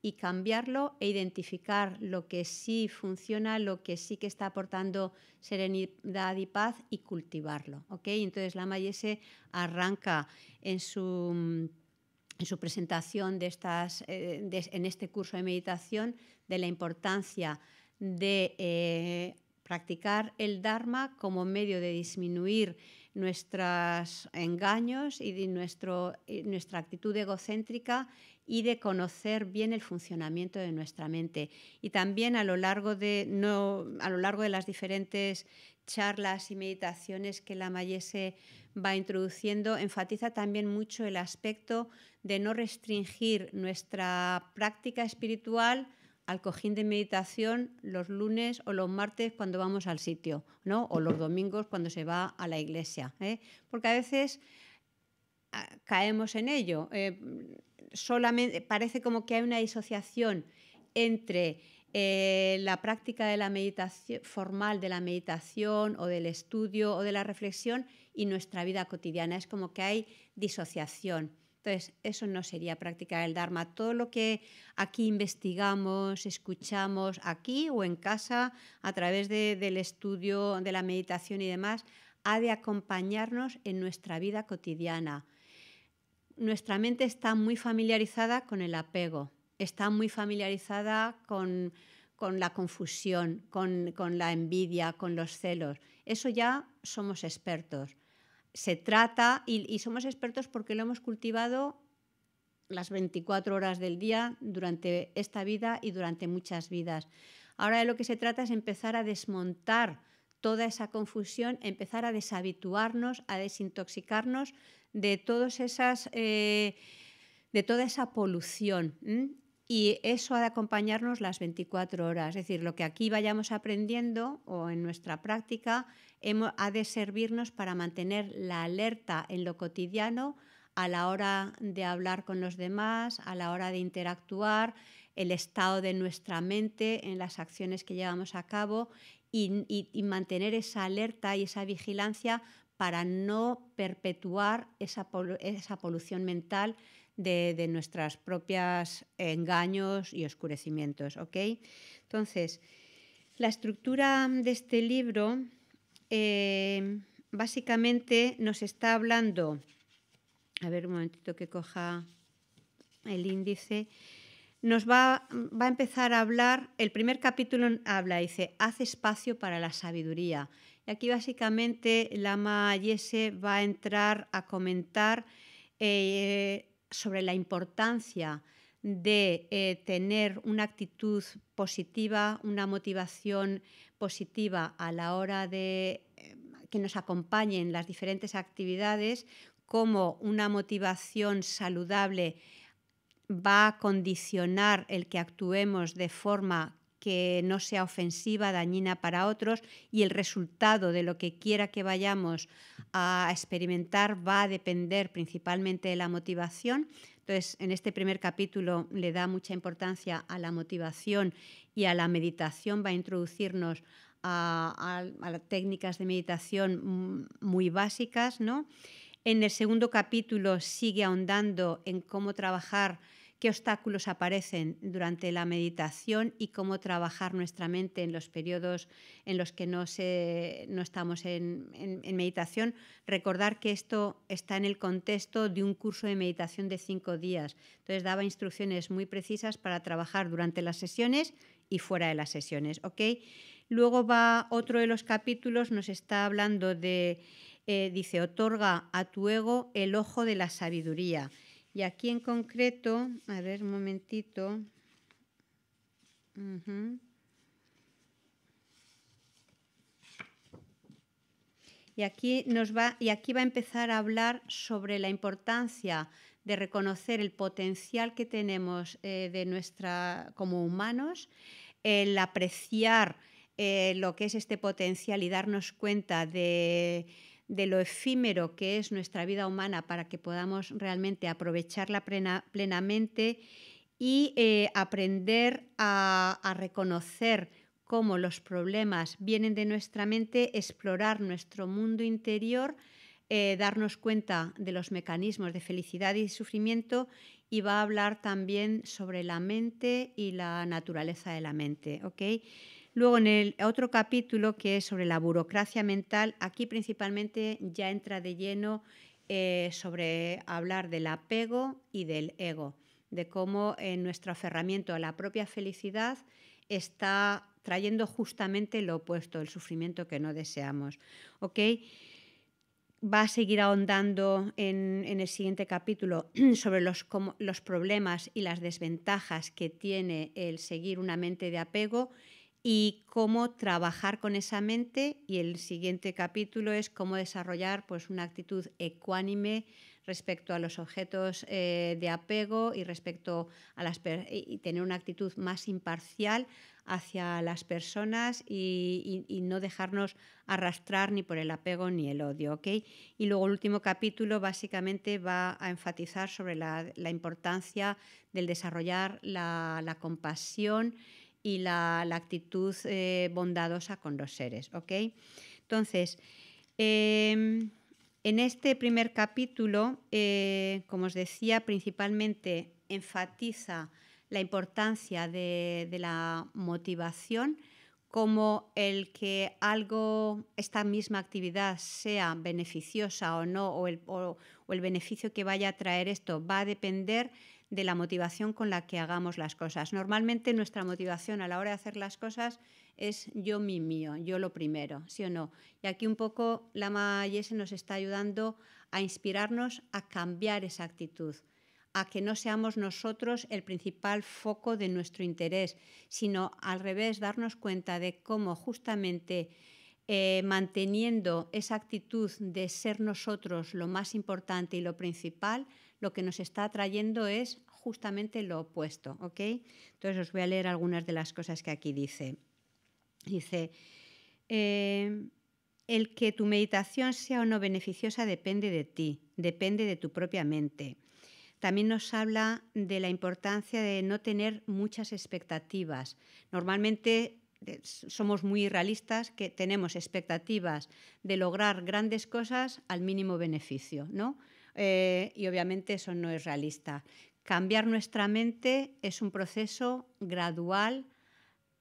y cambiarlo e identificar lo que sí funciona, lo que sí que está aportando serenidad y paz y cultivarlo. Entonces la Mayese arranca en su, mm, su presentación de estas, eh, en este curso de meditación de la importancia de eh, practicar el Dharma como medio de disminuir nuestros engaños y nuestra actitud egocéntrica y de conocer bien el funcionamiento de nuestra mente. Y también a lo largo de, a lo largo de las diferentes charlas y meditaciones que la Mayese va introduciendo, enfatiza también mucho el aspecto de no restringir nuestra práctica espiritual al cojín de meditación los lunes o los martes cuando vamos al sitio, ¿no? O los domingos cuando se va a la iglesia, ¿eh? porque a veces ah, caemos en ello. Eh, solamente parece como que hay una disociación entre eh, la práctica de la meditación formal de la meditación o del estudio o de la reflexión y nuestra vida cotidiana. Es como que hay disociación. Entonces, eso no sería practicar el Dharma. Todo lo que aquí investigamos, escuchamos, aquí o en casa, a través del estudio, de la meditación y demás, ha de acompañarnos en nuestra vida cotidiana. Nuestra mente está muy familiarizada con el apego, está muy familiarizada con, la confusión, con la envidia, con los celos. Eso ya somos expertos se trata y, somos expertos porque lo hemos cultivado las 24 horas del día durante esta vida y durante muchas vidas. Ahora de lo que se trata es empezar a desmontar toda esa confusión, empezar a deshabituarnos, a desintoxicarnos de esas, eh, de toda esa polución. Y eso ha de acompañarnos las 24 horas, es decir, lo que aquí vayamos aprendiendo o en nuestra práctica ha de servirnos para mantener la alerta en lo cotidiano a la hora de hablar con los demás, a la hora de interactuar, el estado de nuestra mente en las acciones que llevamos a cabo y, mantener esa alerta y esa vigilancia para no perpetuar esa, esa polución mental de, nuestras propias engaños y oscurecimientos. ¿ok? Entonces, la estructura de este libro eh, básicamente nos está hablando, a ver un momentito que coja el índice, nos va, a empezar a hablar, el primer capítulo habla, dice, hace espacio para la sabiduría. Y aquí básicamente Lama Yese va a entrar a comentar eh, sobre la importancia de eh, tener una actitud positiva, una motivación positiva a la hora de eh, que nos acompañen las diferentes actividades, como una motivación saludable va a condicionar el que actuemos de forma que no sea ofensiva, dañina para otros y el resultado de lo que quiera que vayamos a experimentar va a depender principalmente de la motivación. Entonces, en este primer capítulo le da mucha importancia a la motivación y a la meditación, va a introducirnos a, técnicas de meditación muy básicas, ¿no? En el segundo capítulo sigue ahondando en cómo trabajar qué obstáculos aparecen durante la meditación y cómo trabajar nuestra mente en los periodos en los que no, estamos en, meditación. Recordar que esto está en el contexto de un curso de meditación de cinco días. Entonces daba instrucciones muy precisas para trabajar durante las sesiones y fuera de las sesiones. Luego va otro de los capítulos, nos está hablando de, eh, dice, otorga a tu ego el ojo de la sabiduría. Y aquí en concreto, a ver un momentito. Y aquí, nos va, y aquí va a empezar a hablar sobre la importancia de reconocer el potencial que tenemos eh, de nuestra, como humanos, el apreciar eh, lo que es este potencial y darnos cuenta de, de lo efímero que es nuestra vida humana para que podamos realmente aprovecharla plenamente y eh, aprender a, reconocer cómo los problemas vienen de nuestra mente, explorar nuestro mundo interior, eh, darnos cuenta de los mecanismos de felicidad y sufrimiento y va a hablar también sobre la mente y la naturaleza de la mente. ¿okay? Luego, en el otro capítulo que es sobre la burocracia mental, aquí principalmente ya entra de lleno eh, sobre hablar del apego y del ego, de cómo en eh, nuestro aferramiento a la propia felicidad está trayendo justamente lo opuesto, el sufrimiento que no deseamos. Va a seguir ahondando en, el siguiente capítulo sobre los, los problemas y las desventajas que tiene el seguir una mente de apego y cómo trabajar con esa mente y el siguiente capítulo es cómo desarrollar pues, una actitud ecuánime respecto a los objetos eh, de apego y respecto a las y tener una actitud más imparcial hacia las personas y, no dejarnos arrastrar ni por el apego ni el odio. Y luego el último capítulo básicamente va a enfatizar sobre la, importancia del desarrollar la, la compasión y la, actitud eh, bondadosa con los seres. ¿okay? Entonces, em, en este primer capítulo, eh, como os decía, principalmente enfatiza la importancia de, la motivación como el que algo, esta misma actividad sea beneficiosa o no, o el beneficio que vaya a traer esto, va a depender de la motivación con la que hagamos las cosas. Normalmente nuestra motivación a la hora de hacer las cosas es yo mi mío, yo lo primero, ¿sí o no? Y aquí un poco la Yese nos está ayudando a inspirarnos a cambiar esa actitud a que no seamos nosotros el principal foco de nuestro interés, sino al revés, darnos cuenta de cómo justamente eh, manteniendo esa actitud de ser nosotros lo más importante y lo principal, lo que nos está trayendo es justamente lo opuesto, ¿ok? Entonces os voy a leer algunas de las cosas que aquí dice. Dice, eh, el que tu meditación sea o no beneficiosa depende de ti, depende de tu propia mente. También nos habla de la importancia de no tener muchas expectativas. Normalmente eh, somos muy realistas que tenemos expectativas de lograr grandes cosas al mínimo beneficio, ¿no? Eh, y obviamente eso no es realista. Cambiar nuestra mente es un proceso gradual,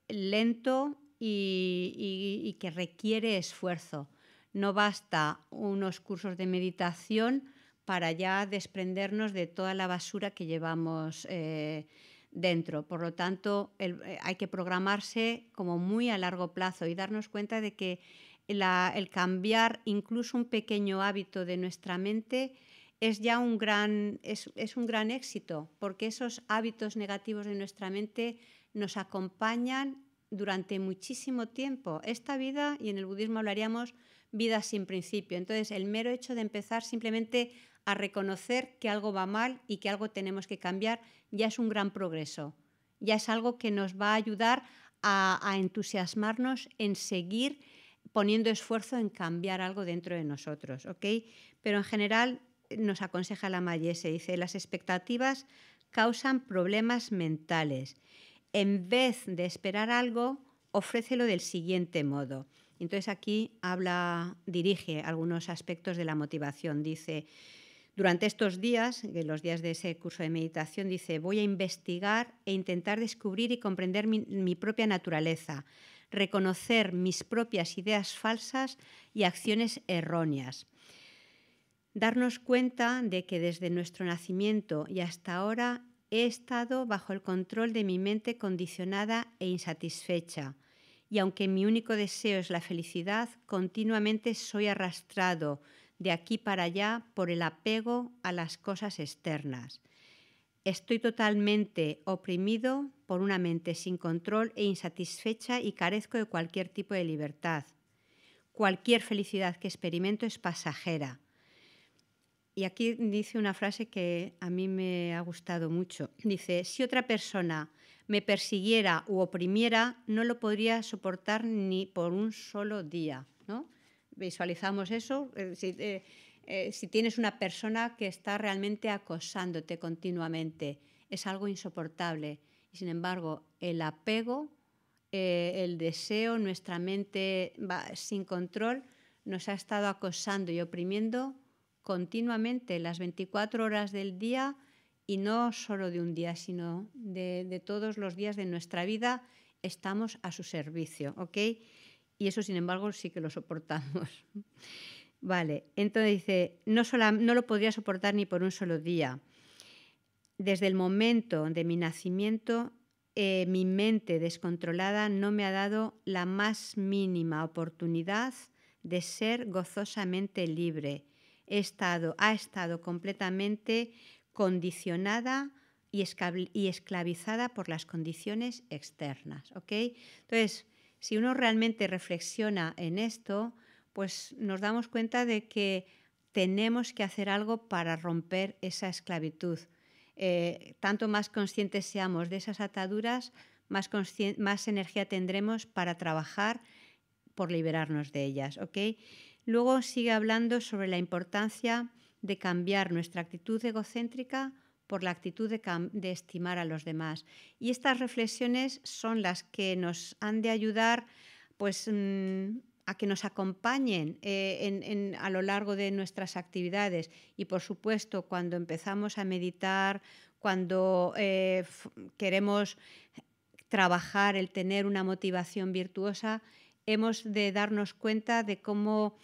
lento y, que requiere esfuerzo. No basta unos cursos de meditación para ya desprendernos de toda la basura que llevamos eh, dentro. Por lo tanto, eh, hay que programarse como muy a largo plazo y darnos cuenta de que el cambiar incluso un pequeño hábito de nuestra mente es ya un gran, es, un gran éxito, porque esos hábitos negativos de nuestra mente nos acompañan durante muchísimo tiempo. Esta vida, y en el budismo hablaríamos vida sin principio. Entonces, el mero hecho de empezar simplemente a reconocer que algo va mal y que algo tenemos que cambiar ya es un gran progreso. Ya es algo que nos va a ayudar a, entusiasmarnos en seguir poniendo esfuerzo en cambiar algo dentro de nosotros, Pero en general nos aconseja la Mayese, dice, las expectativas causan problemas mentales. En vez de esperar algo, ofrécelo del siguiente modo. Entonces aquí habla, dirige algunos aspectos de la motivación. Dice, durante estos días, los días de ese curso de meditación, dice, voy a investigar e intentar descubrir y comprender mi propia naturaleza, reconocer mis propias ideas falsas y acciones erróneas darnos cuenta de que desde nuestro nacimiento y hasta ahora he estado bajo el control de mi mente condicionada e insatisfecha, y aunque mi único deseo es la felicidad, continuamente soy arrastrado de aquí para allá por el apego a las cosas externas. Estoy totalmente oprimido por una mente sin control e insatisfecha y carezco de cualquier tipo de libertad. Cualquier felicidad que experimento es pasajera y aquí dice una frase que a mí me ha gustado mucho. Dice, si otra persona me persiguiera u oprimiera, no lo podría soportar ni por un solo día. Visualizamos eso. Eh, eh, si, tienes una persona que está realmente acosándote continuamente, es algo insoportable. Y sin embargo, el apego, eh, el deseo, nuestra mente sin control, nos ha estado acosando y oprimiendo continuamente las 24 horas del día y no solo de un día, sino de, todos los días de nuestra vida, estamos a su servicio, ¿ok? Y eso, sin embargo, sí que lo soportamos. vale, entonces dice, no, no lo podría soportar ni por un solo día. Desde el momento de mi nacimiento eh, mi mente descontrolada no me ha dado la más mínima oportunidad de ser gozosamente libre estado, ha estado completamente condicionada y esclavizada por las condiciones externas. ¿ok? Entonces, si uno realmente reflexiona en esto, pues nos damos cuenta de que tenemos que hacer algo para romper esa esclavitud. Eh, tanto más conscientes seamos de esas ataduras, más, energía tendremos para trabajar por liberarnos de ellas. ¿okay? Luego sigue hablando sobre la importancia de cambiar nuestra actitud egocéntrica por la actitud de, estimar a los demás. Y estas reflexiones son las que nos han de ayudar pues, mm, a que nos acompañen eh, a lo largo de nuestras actividades. Y por supuesto, cuando empezamos a meditar, cuando eh, queremos trabajar el tener una motivación virtuosa, hemos de darnos cuenta de cómo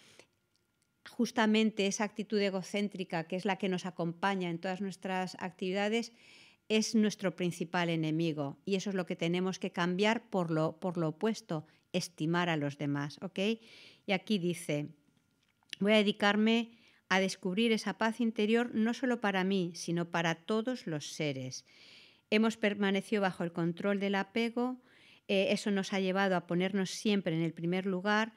justamente esa actitud egocéntrica, que es la que nos acompaña en todas nuestras actividades, es nuestro principal enemigo y eso es lo que tenemos que cambiar por lo, por lo opuesto, estimar a los demás, Y aquí dice, voy a dedicarme a descubrir esa paz interior no solo para mí, sino para todos los seres. Hemos permanecido bajo el control del apego, eh, eso nos ha llevado a ponernos siempre en el primer lugar,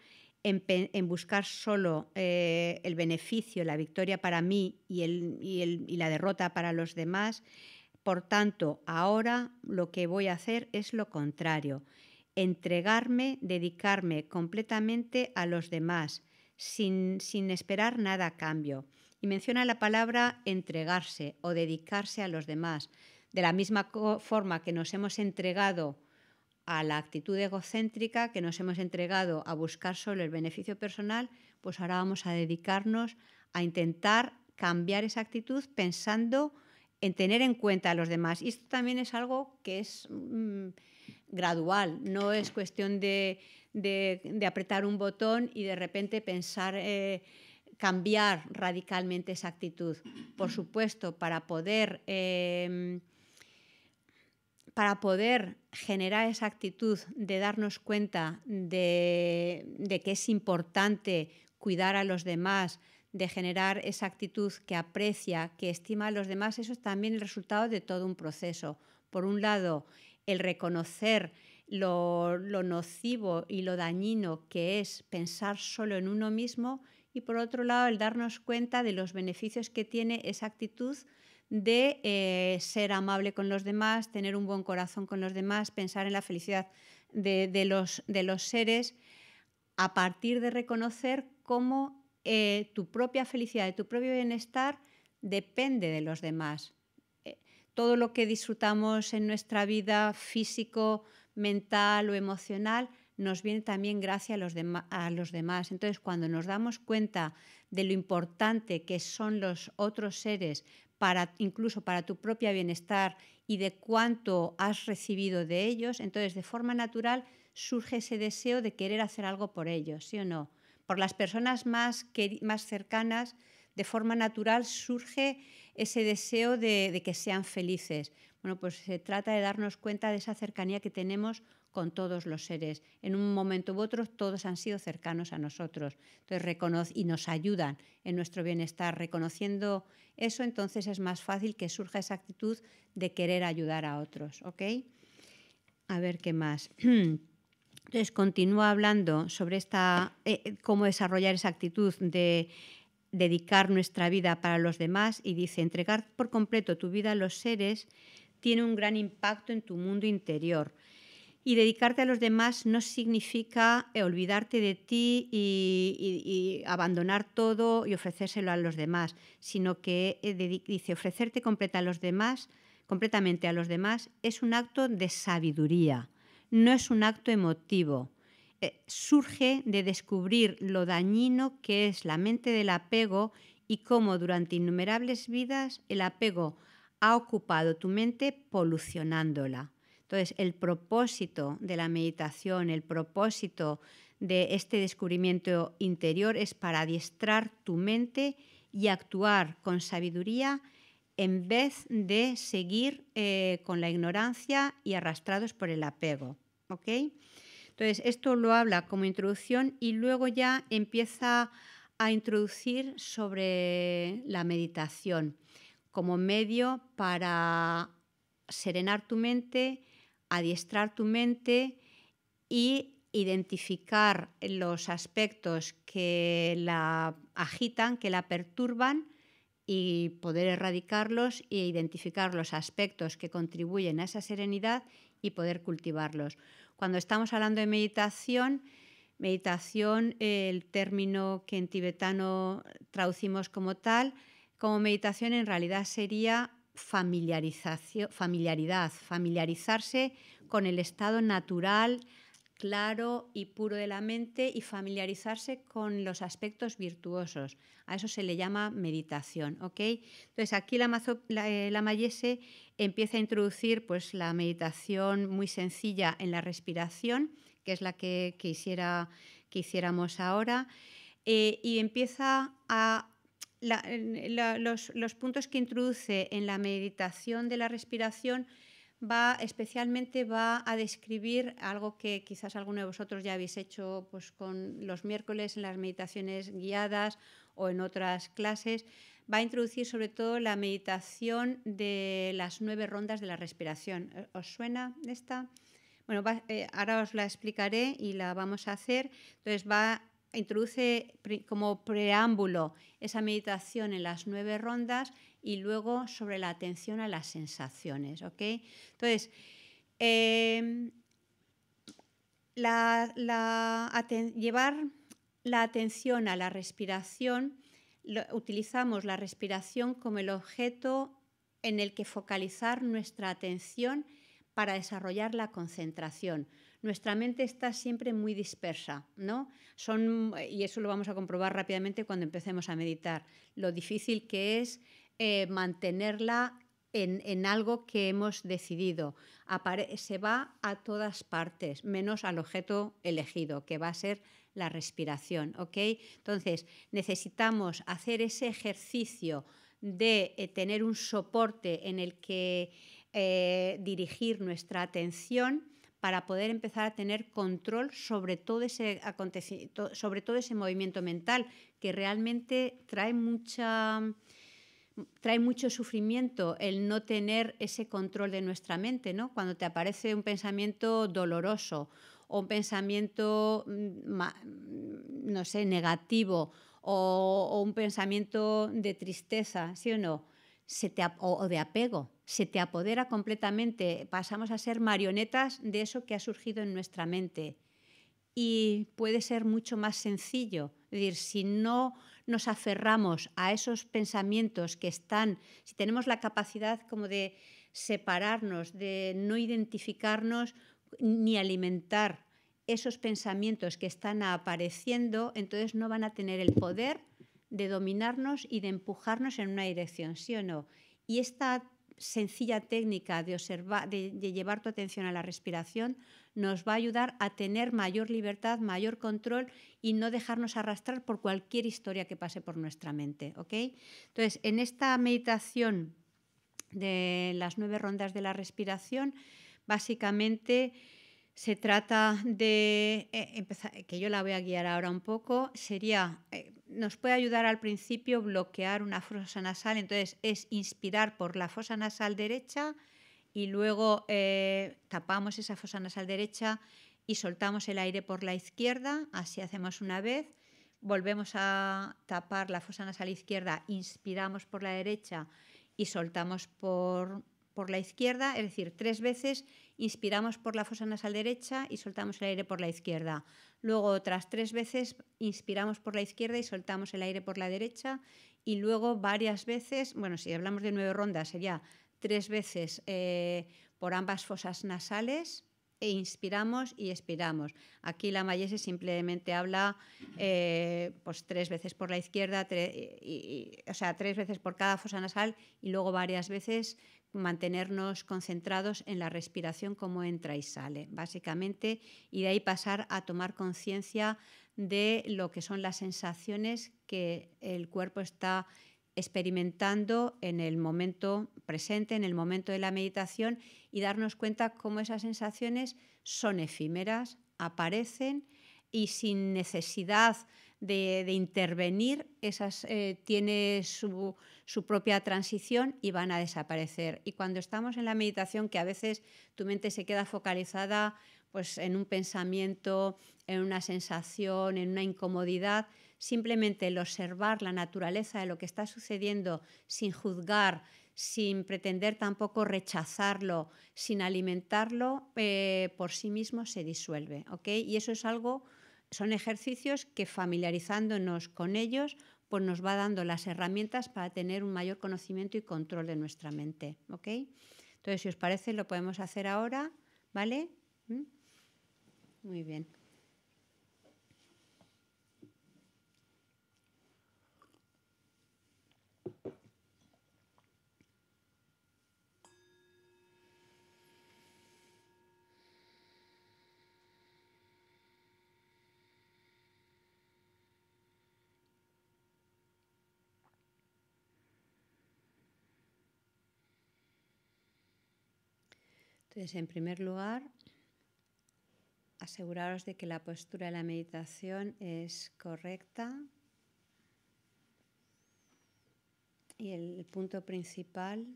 en, buscar solo eh, el beneficio, la victoria para mí y, el, la derrota para los demás. Por tanto, ahora lo que voy a hacer es lo contrario, entregarme, dedicarme completamente a los demás, sin, sin, esperar nada a cambio. Y menciona la palabra entregarse o dedicarse a los demás. De la misma forma que nos hemos entregado a la actitud egocéntrica que nos hemos entregado a buscar solo el beneficio personal, pues ahora vamos a dedicarnos a intentar cambiar esa actitud pensando en tener en cuenta a los demás. Y esto también es algo que es mm, gradual, no es cuestión de, apretar un botón y de repente pensar... Eh, cambiar radicalmente esa actitud. Por supuesto, para poder em, para poder generar esa actitud de darnos cuenta de, que es importante cuidar a los demás, de generar esa actitud que aprecia, que estima a los demás, eso es también el resultado de todo un proceso. Por un lado, el reconocer lo, lo nocivo y lo dañino que es pensar solo en uno mismo y por otro lado, el darnos cuenta de los beneficios que tiene esa actitud de eh, ser amable con los demás, tener un buen corazón con los demás, pensar en la felicidad de, los, seres, a partir de reconocer cómo eh, tu propia felicidad y tu propio bienestar depende de los demás. Eh, todo lo que disfrutamos en nuestra vida físico, mental o emocional, nos viene también gracias a los, demás. Entonces, cuando nos damos cuenta de lo importante que son los otros seres incluso para tu propio bienestar y de cuánto has recibido de ellos, entonces de forma natural surge ese deseo de querer hacer algo por ellos, ¿sí o no? Por las personas más, más cercanas, de forma natural surge ese deseo de, de que sean felices. Bueno, pues se trata de darnos cuenta de esa cercanía que tenemos con todos los seres. En un momento u otro, todos han sido cercanos a nosotros. Entonces, y nos ayudan en nuestro bienestar. Reconociendo eso, entonces es más fácil que surja esa actitud de querer ayudar a otros. ¿Ok? A ver qué más. Entonces, continúa hablando sobre esta, eh, eh, cómo desarrollar esa actitud de dedicar nuestra vida para los demás y dice, entregar por completo tu vida a los seres tiene un gran impacto en tu mundo interior y dedicarte a los demás no significa eh, olvidarte de ti y, abandonar todo y ofrecérselo a los demás, sino que eh, dice ofrecerte completa a los demás, completamente a los demás es un acto de sabiduría, no es un acto emotivo. Eh, surge de descubrir lo dañino que es la mente del apego y cómo durante innumerables vidas el apego ha ocupado tu mente polucionándola. Entonces, el propósito de la meditación, el propósito de este descubrimiento interior es para adiestrar tu mente y actuar con sabiduría en vez de seguir eh, con la ignorancia y arrastrados por el apego. ¿ok? Entonces, esto lo habla como introducción y luego ya empieza a introducir sobre la meditación como medio para serenar tu mente, adiestrar tu mente y identificar los aspectos que la agitan, que la perturban y poder erradicarlos e identificar los aspectos que contribuyen a esa serenidad y poder cultivarlos. Cuando estamos hablando de meditación, meditación, eh, el término que en tibetano traducimos como tal, como meditación en realidad sería familiaridad, familiarizarse con el estado natural, claro y puro de la mente y familiarizarse con los aspectos virtuosos. A eso se le llama meditación, ¿ok? Entonces aquí la, eh, la, Mayese empieza a introducir pues, la meditación muy sencilla en la respiración, que es la que, que, que hiciéramos ahora, eh, y empieza a los, puntos que introduce en la meditación de la respiración va especialmente va a describir algo que quizás alguno de vosotros ya habéis hecho pues, con los miércoles en las meditaciones guiadas o en otras clases va a introducir sobre todo la meditación de las nueve rondas de la respiración eh, os suena esta bueno eh, ahora os la explicaré y la vamos a hacer entonces va introduce como preámbulo esa meditación en las nueve rondas y luego sobre la atención a las sensaciones. Entonces, em, llevar la atención a la respiración, utilizamos la respiración como el objeto en el que focalizar nuestra atención para desarrollar la concentración nuestra mente está siempre muy dispersa, ¿no? Son, y eso lo vamos a comprobar rápidamente cuando empecemos a meditar, lo difícil que es eh, mantenerla en, algo que hemos decidido. se va a todas partes, menos al objeto elegido, que va a ser la respiración. ¿ok? Entonces, necesitamos hacer ese ejercicio de eh, tener un soporte en el que eh, dirigir nuestra atención para poder empezar a tener control sobre todo ese, sobre todo ese movimiento mental que realmente trae mucha trae mucho sufrimiento el no tener ese control de nuestra mente, ¿no? Cuando te aparece un pensamiento doloroso o un pensamiento, mm, mm, no sé, negativo o un pensamiento de tristeza, ¿sí o no? se te, o de apego, se te apodera completamente, pasamos a ser marionetas de eso que ha surgido en nuestra mente. Y puede ser mucho más sencillo, decir, si no nos aferramos a esos pensamientos que están, si tenemos la capacidad como de separarnos, de no identificarnos ni alimentar esos pensamientos que están apareciendo, entonces no van a tener el poder de dominarnos y de empujarnos en una dirección, ¿sí o no? Y esta sencilla técnica de, observar, de, llevar tu atención a la respiración nos va a ayudar a tener mayor libertad, mayor control y no dejarnos arrastrar por cualquier historia que pase por nuestra mente. ¿ok? Entonces, en esta meditación de las nueve rondas de la respiración, básicamente se trata de eh, empezar, que yo la voy a guiar ahora un poco. Sería, eh, nos puede ayudar al principio bloquear una fosa nasal, entonces es inspirar por la fosa nasal derecha y luego eh, tapamos esa fosa nasal derecha y soltamos el aire por la izquierda, así hacemos una vez, volvemos a tapar la fosa nasal izquierda, inspiramos por la derecha y soltamos por por la izquierda, es decir, tres veces inspiramos por la fosa nasal derecha y soltamos el aire por la izquierda. Luego otras tres veces inspiramos por la izquierda y soltamos el aire por la derecha. Y luego varias veces, bueno, si hablamos de nueve rondas, sería tres veces eh, por ambas fosas nasales e inspiramos y expiramos. Aquí la Mayese simplemente habla eh, pues tres veces por la izquierda, o sea, tres veces por cada fosa nasal y luego varias veces mantenernos concentrados en la respiración, como entra y sale, básicamente, y de ahí pasar a tomar conciencia de lo que son las sensaciones que el cuerpo está experimentando en el momento presente, en el momento de la meditación, y darnos cuenta cómo esas sensaciones son efímeras, aparecen y sin necesidad de, intervenir, esas eh, tiene su, propia transición y van a desaparecer. Y cuando estamos en la meditación, que a veces tu mente se queda focalizada pues, en un pensamiento, en una sensación, en una incomodidad, simplemente el observar la naturaleza de lo que está sucediendo sin juzgar, sin pretender tampoco rechazarlo, sin alimentarlo, eh, por sí mismo se disuelve. okay Y eso es algo son ejercicios que familiarizándonos con ellos, pues nos va dando las herramientas para tener un mayor conocimiento y control de nuestra mente. ¿ok? Entonces, si os parece, lo podemos hacer ahora, ¿vale? ¿Mm? Muy bien. Entonces, en primer lugar, aseguraros de que la postura de la meditación es correcta. Y el punto principal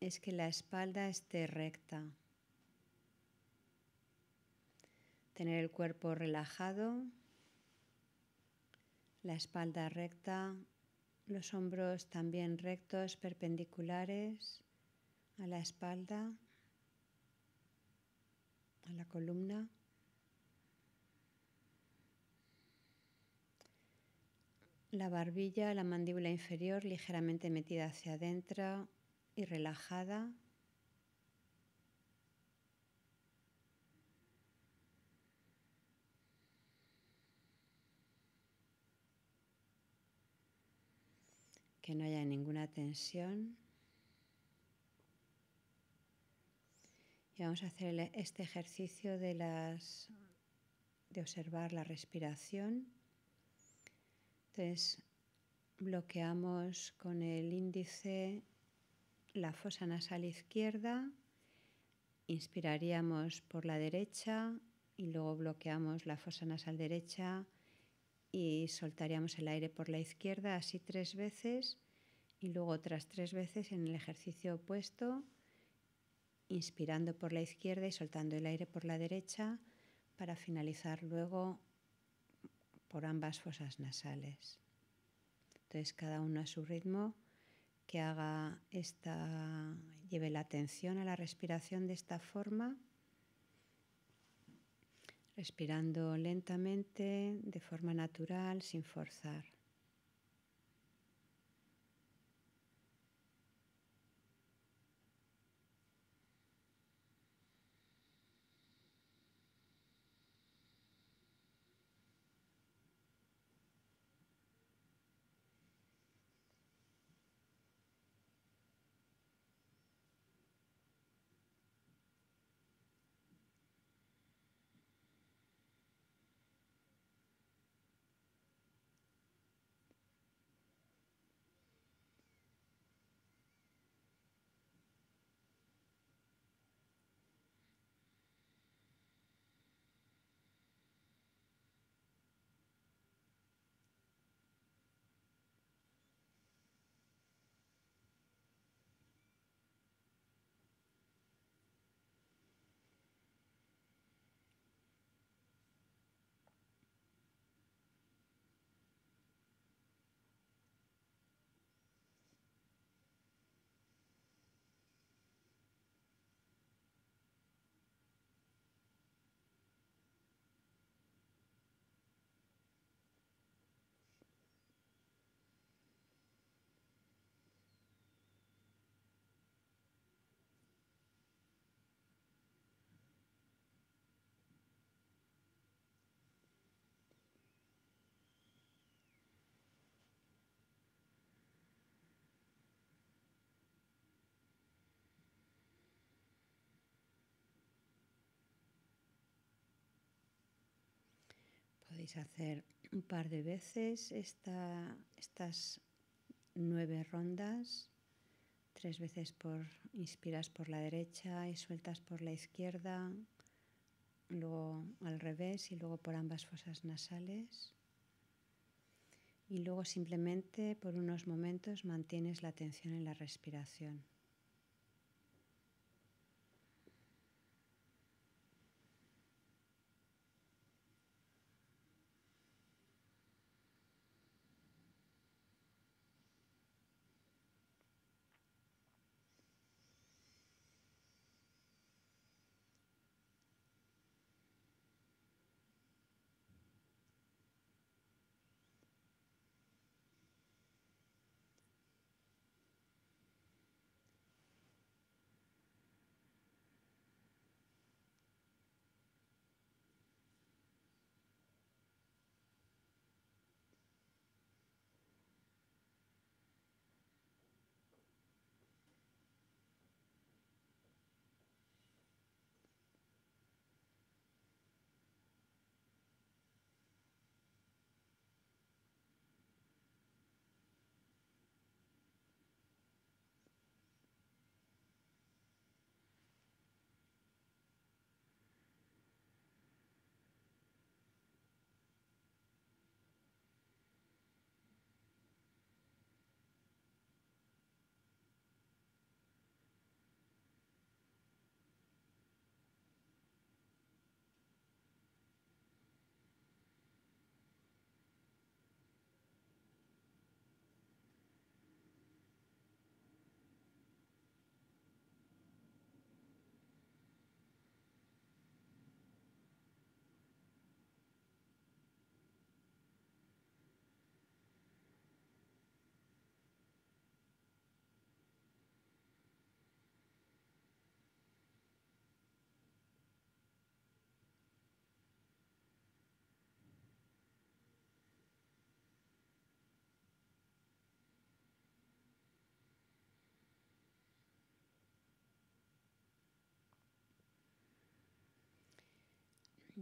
es que la espalda esté recta. Tener el cuerpo relajado, la espalda recta, los hombros también rectos, perpendiculares a la espalda a la columna. La barbilla, la mandíbula inferior ligeramente metida hacia adentro y relajada. Que no haya ninguna tensión. Y vamos a hacer este ejercicio de, de observar la respiración. Entonces, bloqueamos con el índice la fosa nasal izquierda, inspiraríamos por la derecha y luego bloqueamos la fosa nasal derecha y soltaríamos el aire por la izquierda así tres veces y luego otras tres veces en el ejercicio opuesto inspirando por la izquierda y soltando el aire por la derecha para finalizar luego por ambas fosas nasales. Entonces cada uno a su ritmo que haga esta lleve la atención a la respiración de esta forma. Respirando lentamente, de forma natural, sin forzar. hacer un par de veces estas nueve rondas, tres veces por inspiras por la derecha y sueltas por la izquierda, luego al revés y luego por ambas fosas nasales. Y luego simplemente por unos momentos mantienes la atención en la respiración.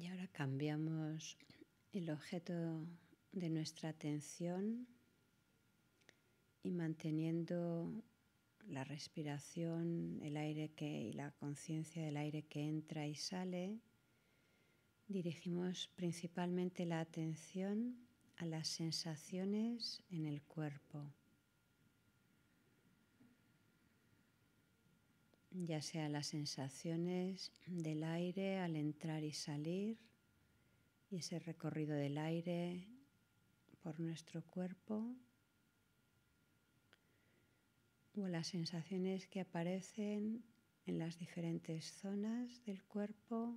Y ahora cambiamos el objeto de nuestra atención y manteniendo la respiración, el aire que y la conciencia del aire que entra y sale, dirigimos principalmente la atención a las sensaciones en el cuerpo. ya sea las sensaciones del aire al entrar y salir y ese recorrido del aire por nuestro cuerpo o las sensaciones que aparecen en las diferentes zonas del cuerpo,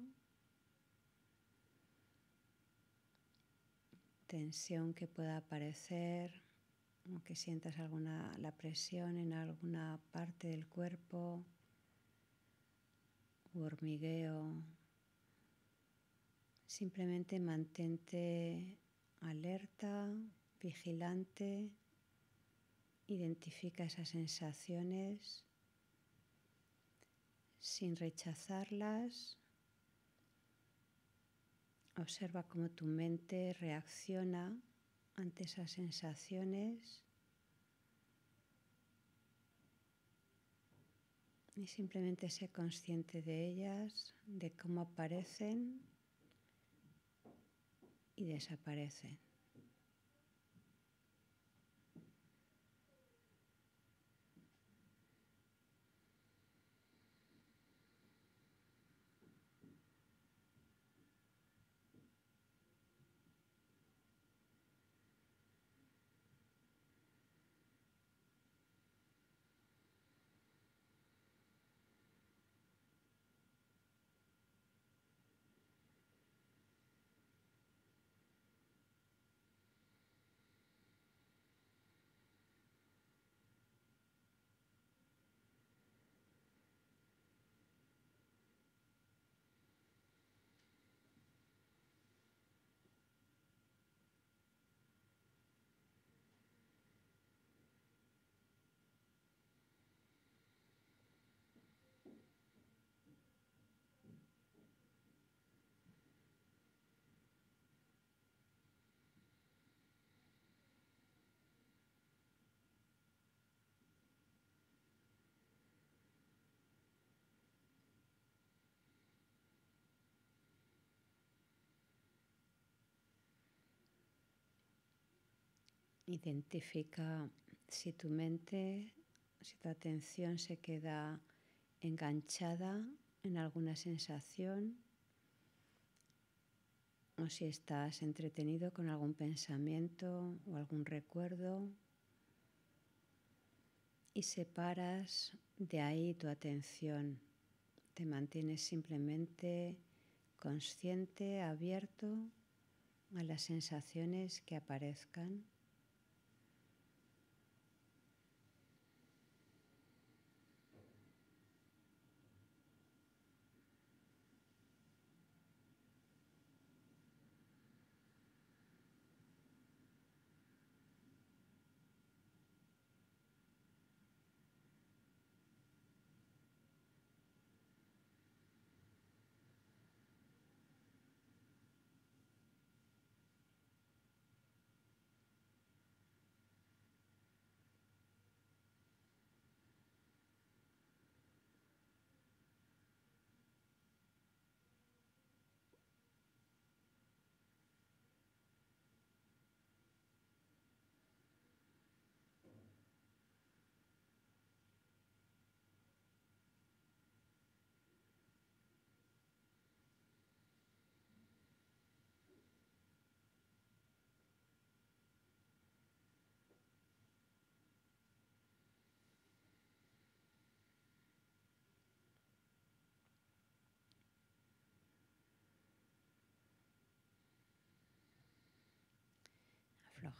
tensión que pueda aparecer o que sientas alguna la presión en alguna parte del cuerpo hormigueo. Simplemente mantente alerta, vigilante, identifica esas sensaciones sin rechazarlas. Observa cómo tu mente reacciona ante esas sensaciones Y simplemente sé consciente de ellas, de cómo aparecen y desaparecen. Identifica si tu mente, si tu atención se queda enganchada en alguna sensación o si estás entretenido con algún pensamiento o algún recuerdo y separas de ahí tu atención. Te mantienes simplemente consciente, abierto a las sensaciones que aparezcan.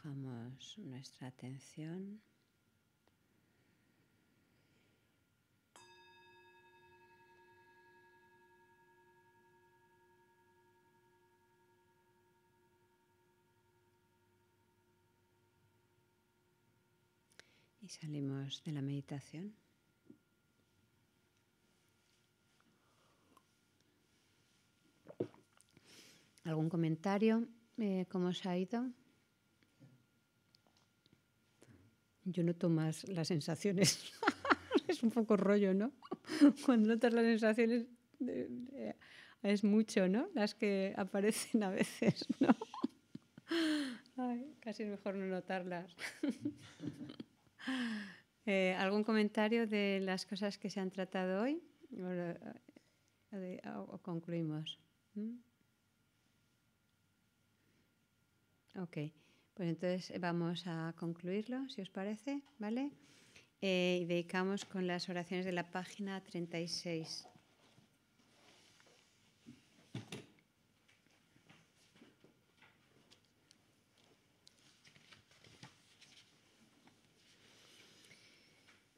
Bajamos nuestra atención y salimos de la meditación. ¿Algún comentario? Eh, ¿Cómo os ha ido? yo noto más las sensaciones. es un poco rollo, ¿no? Cuando notas las sensaciones es mucho, ¿no? Las que aparecen a veces, ¿no? Ay, casi es mejor no notarlas. Eh, ¿Algún comentario de las cosas que se han tratado hoy? Eh, ¿O, concluimos? ¿Mm? Ok. Pues entonces eh, vamos a concluirlo, si os parece, ¿vale? Eh, y dedicamos con las oraciones de la página 36.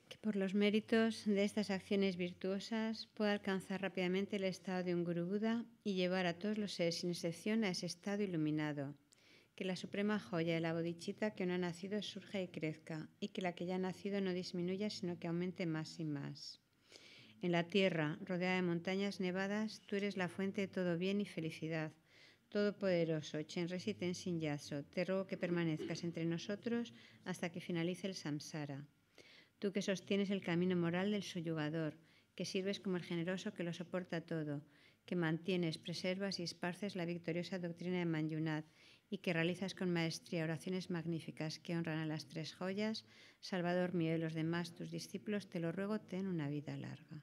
Que por los méritos de estas acciones virtuosas pueda alcanzar rápidamente el estado de un Guru y llevar a todos los seres, sin excepción, a ese estado iluminado que la suprema joya de la bodichita que no ha nacido surja y crezca, y que la que ya ha nacido no disminuya, sino que aumente más y más. En la tierra, rodeada de montañas nevadas, tú eres la fuente de todo bien y felicidad. Todopoderoso, Chenres y sin Yaso, te ruego que permanezcas entre nosotros hasta que finalice el samsara. Tú que sostienes el camino moral del subyugador, que sirves como el generoso que lo soporta todo, que mantienes, preservas y esparces la victoriosa doctrina de Manjunath y que realizas con maestría oraciones magníficas que honran a las tres joyas, Salvador mío y los demás tus discípulos, te lo ruego, ten una vida larga.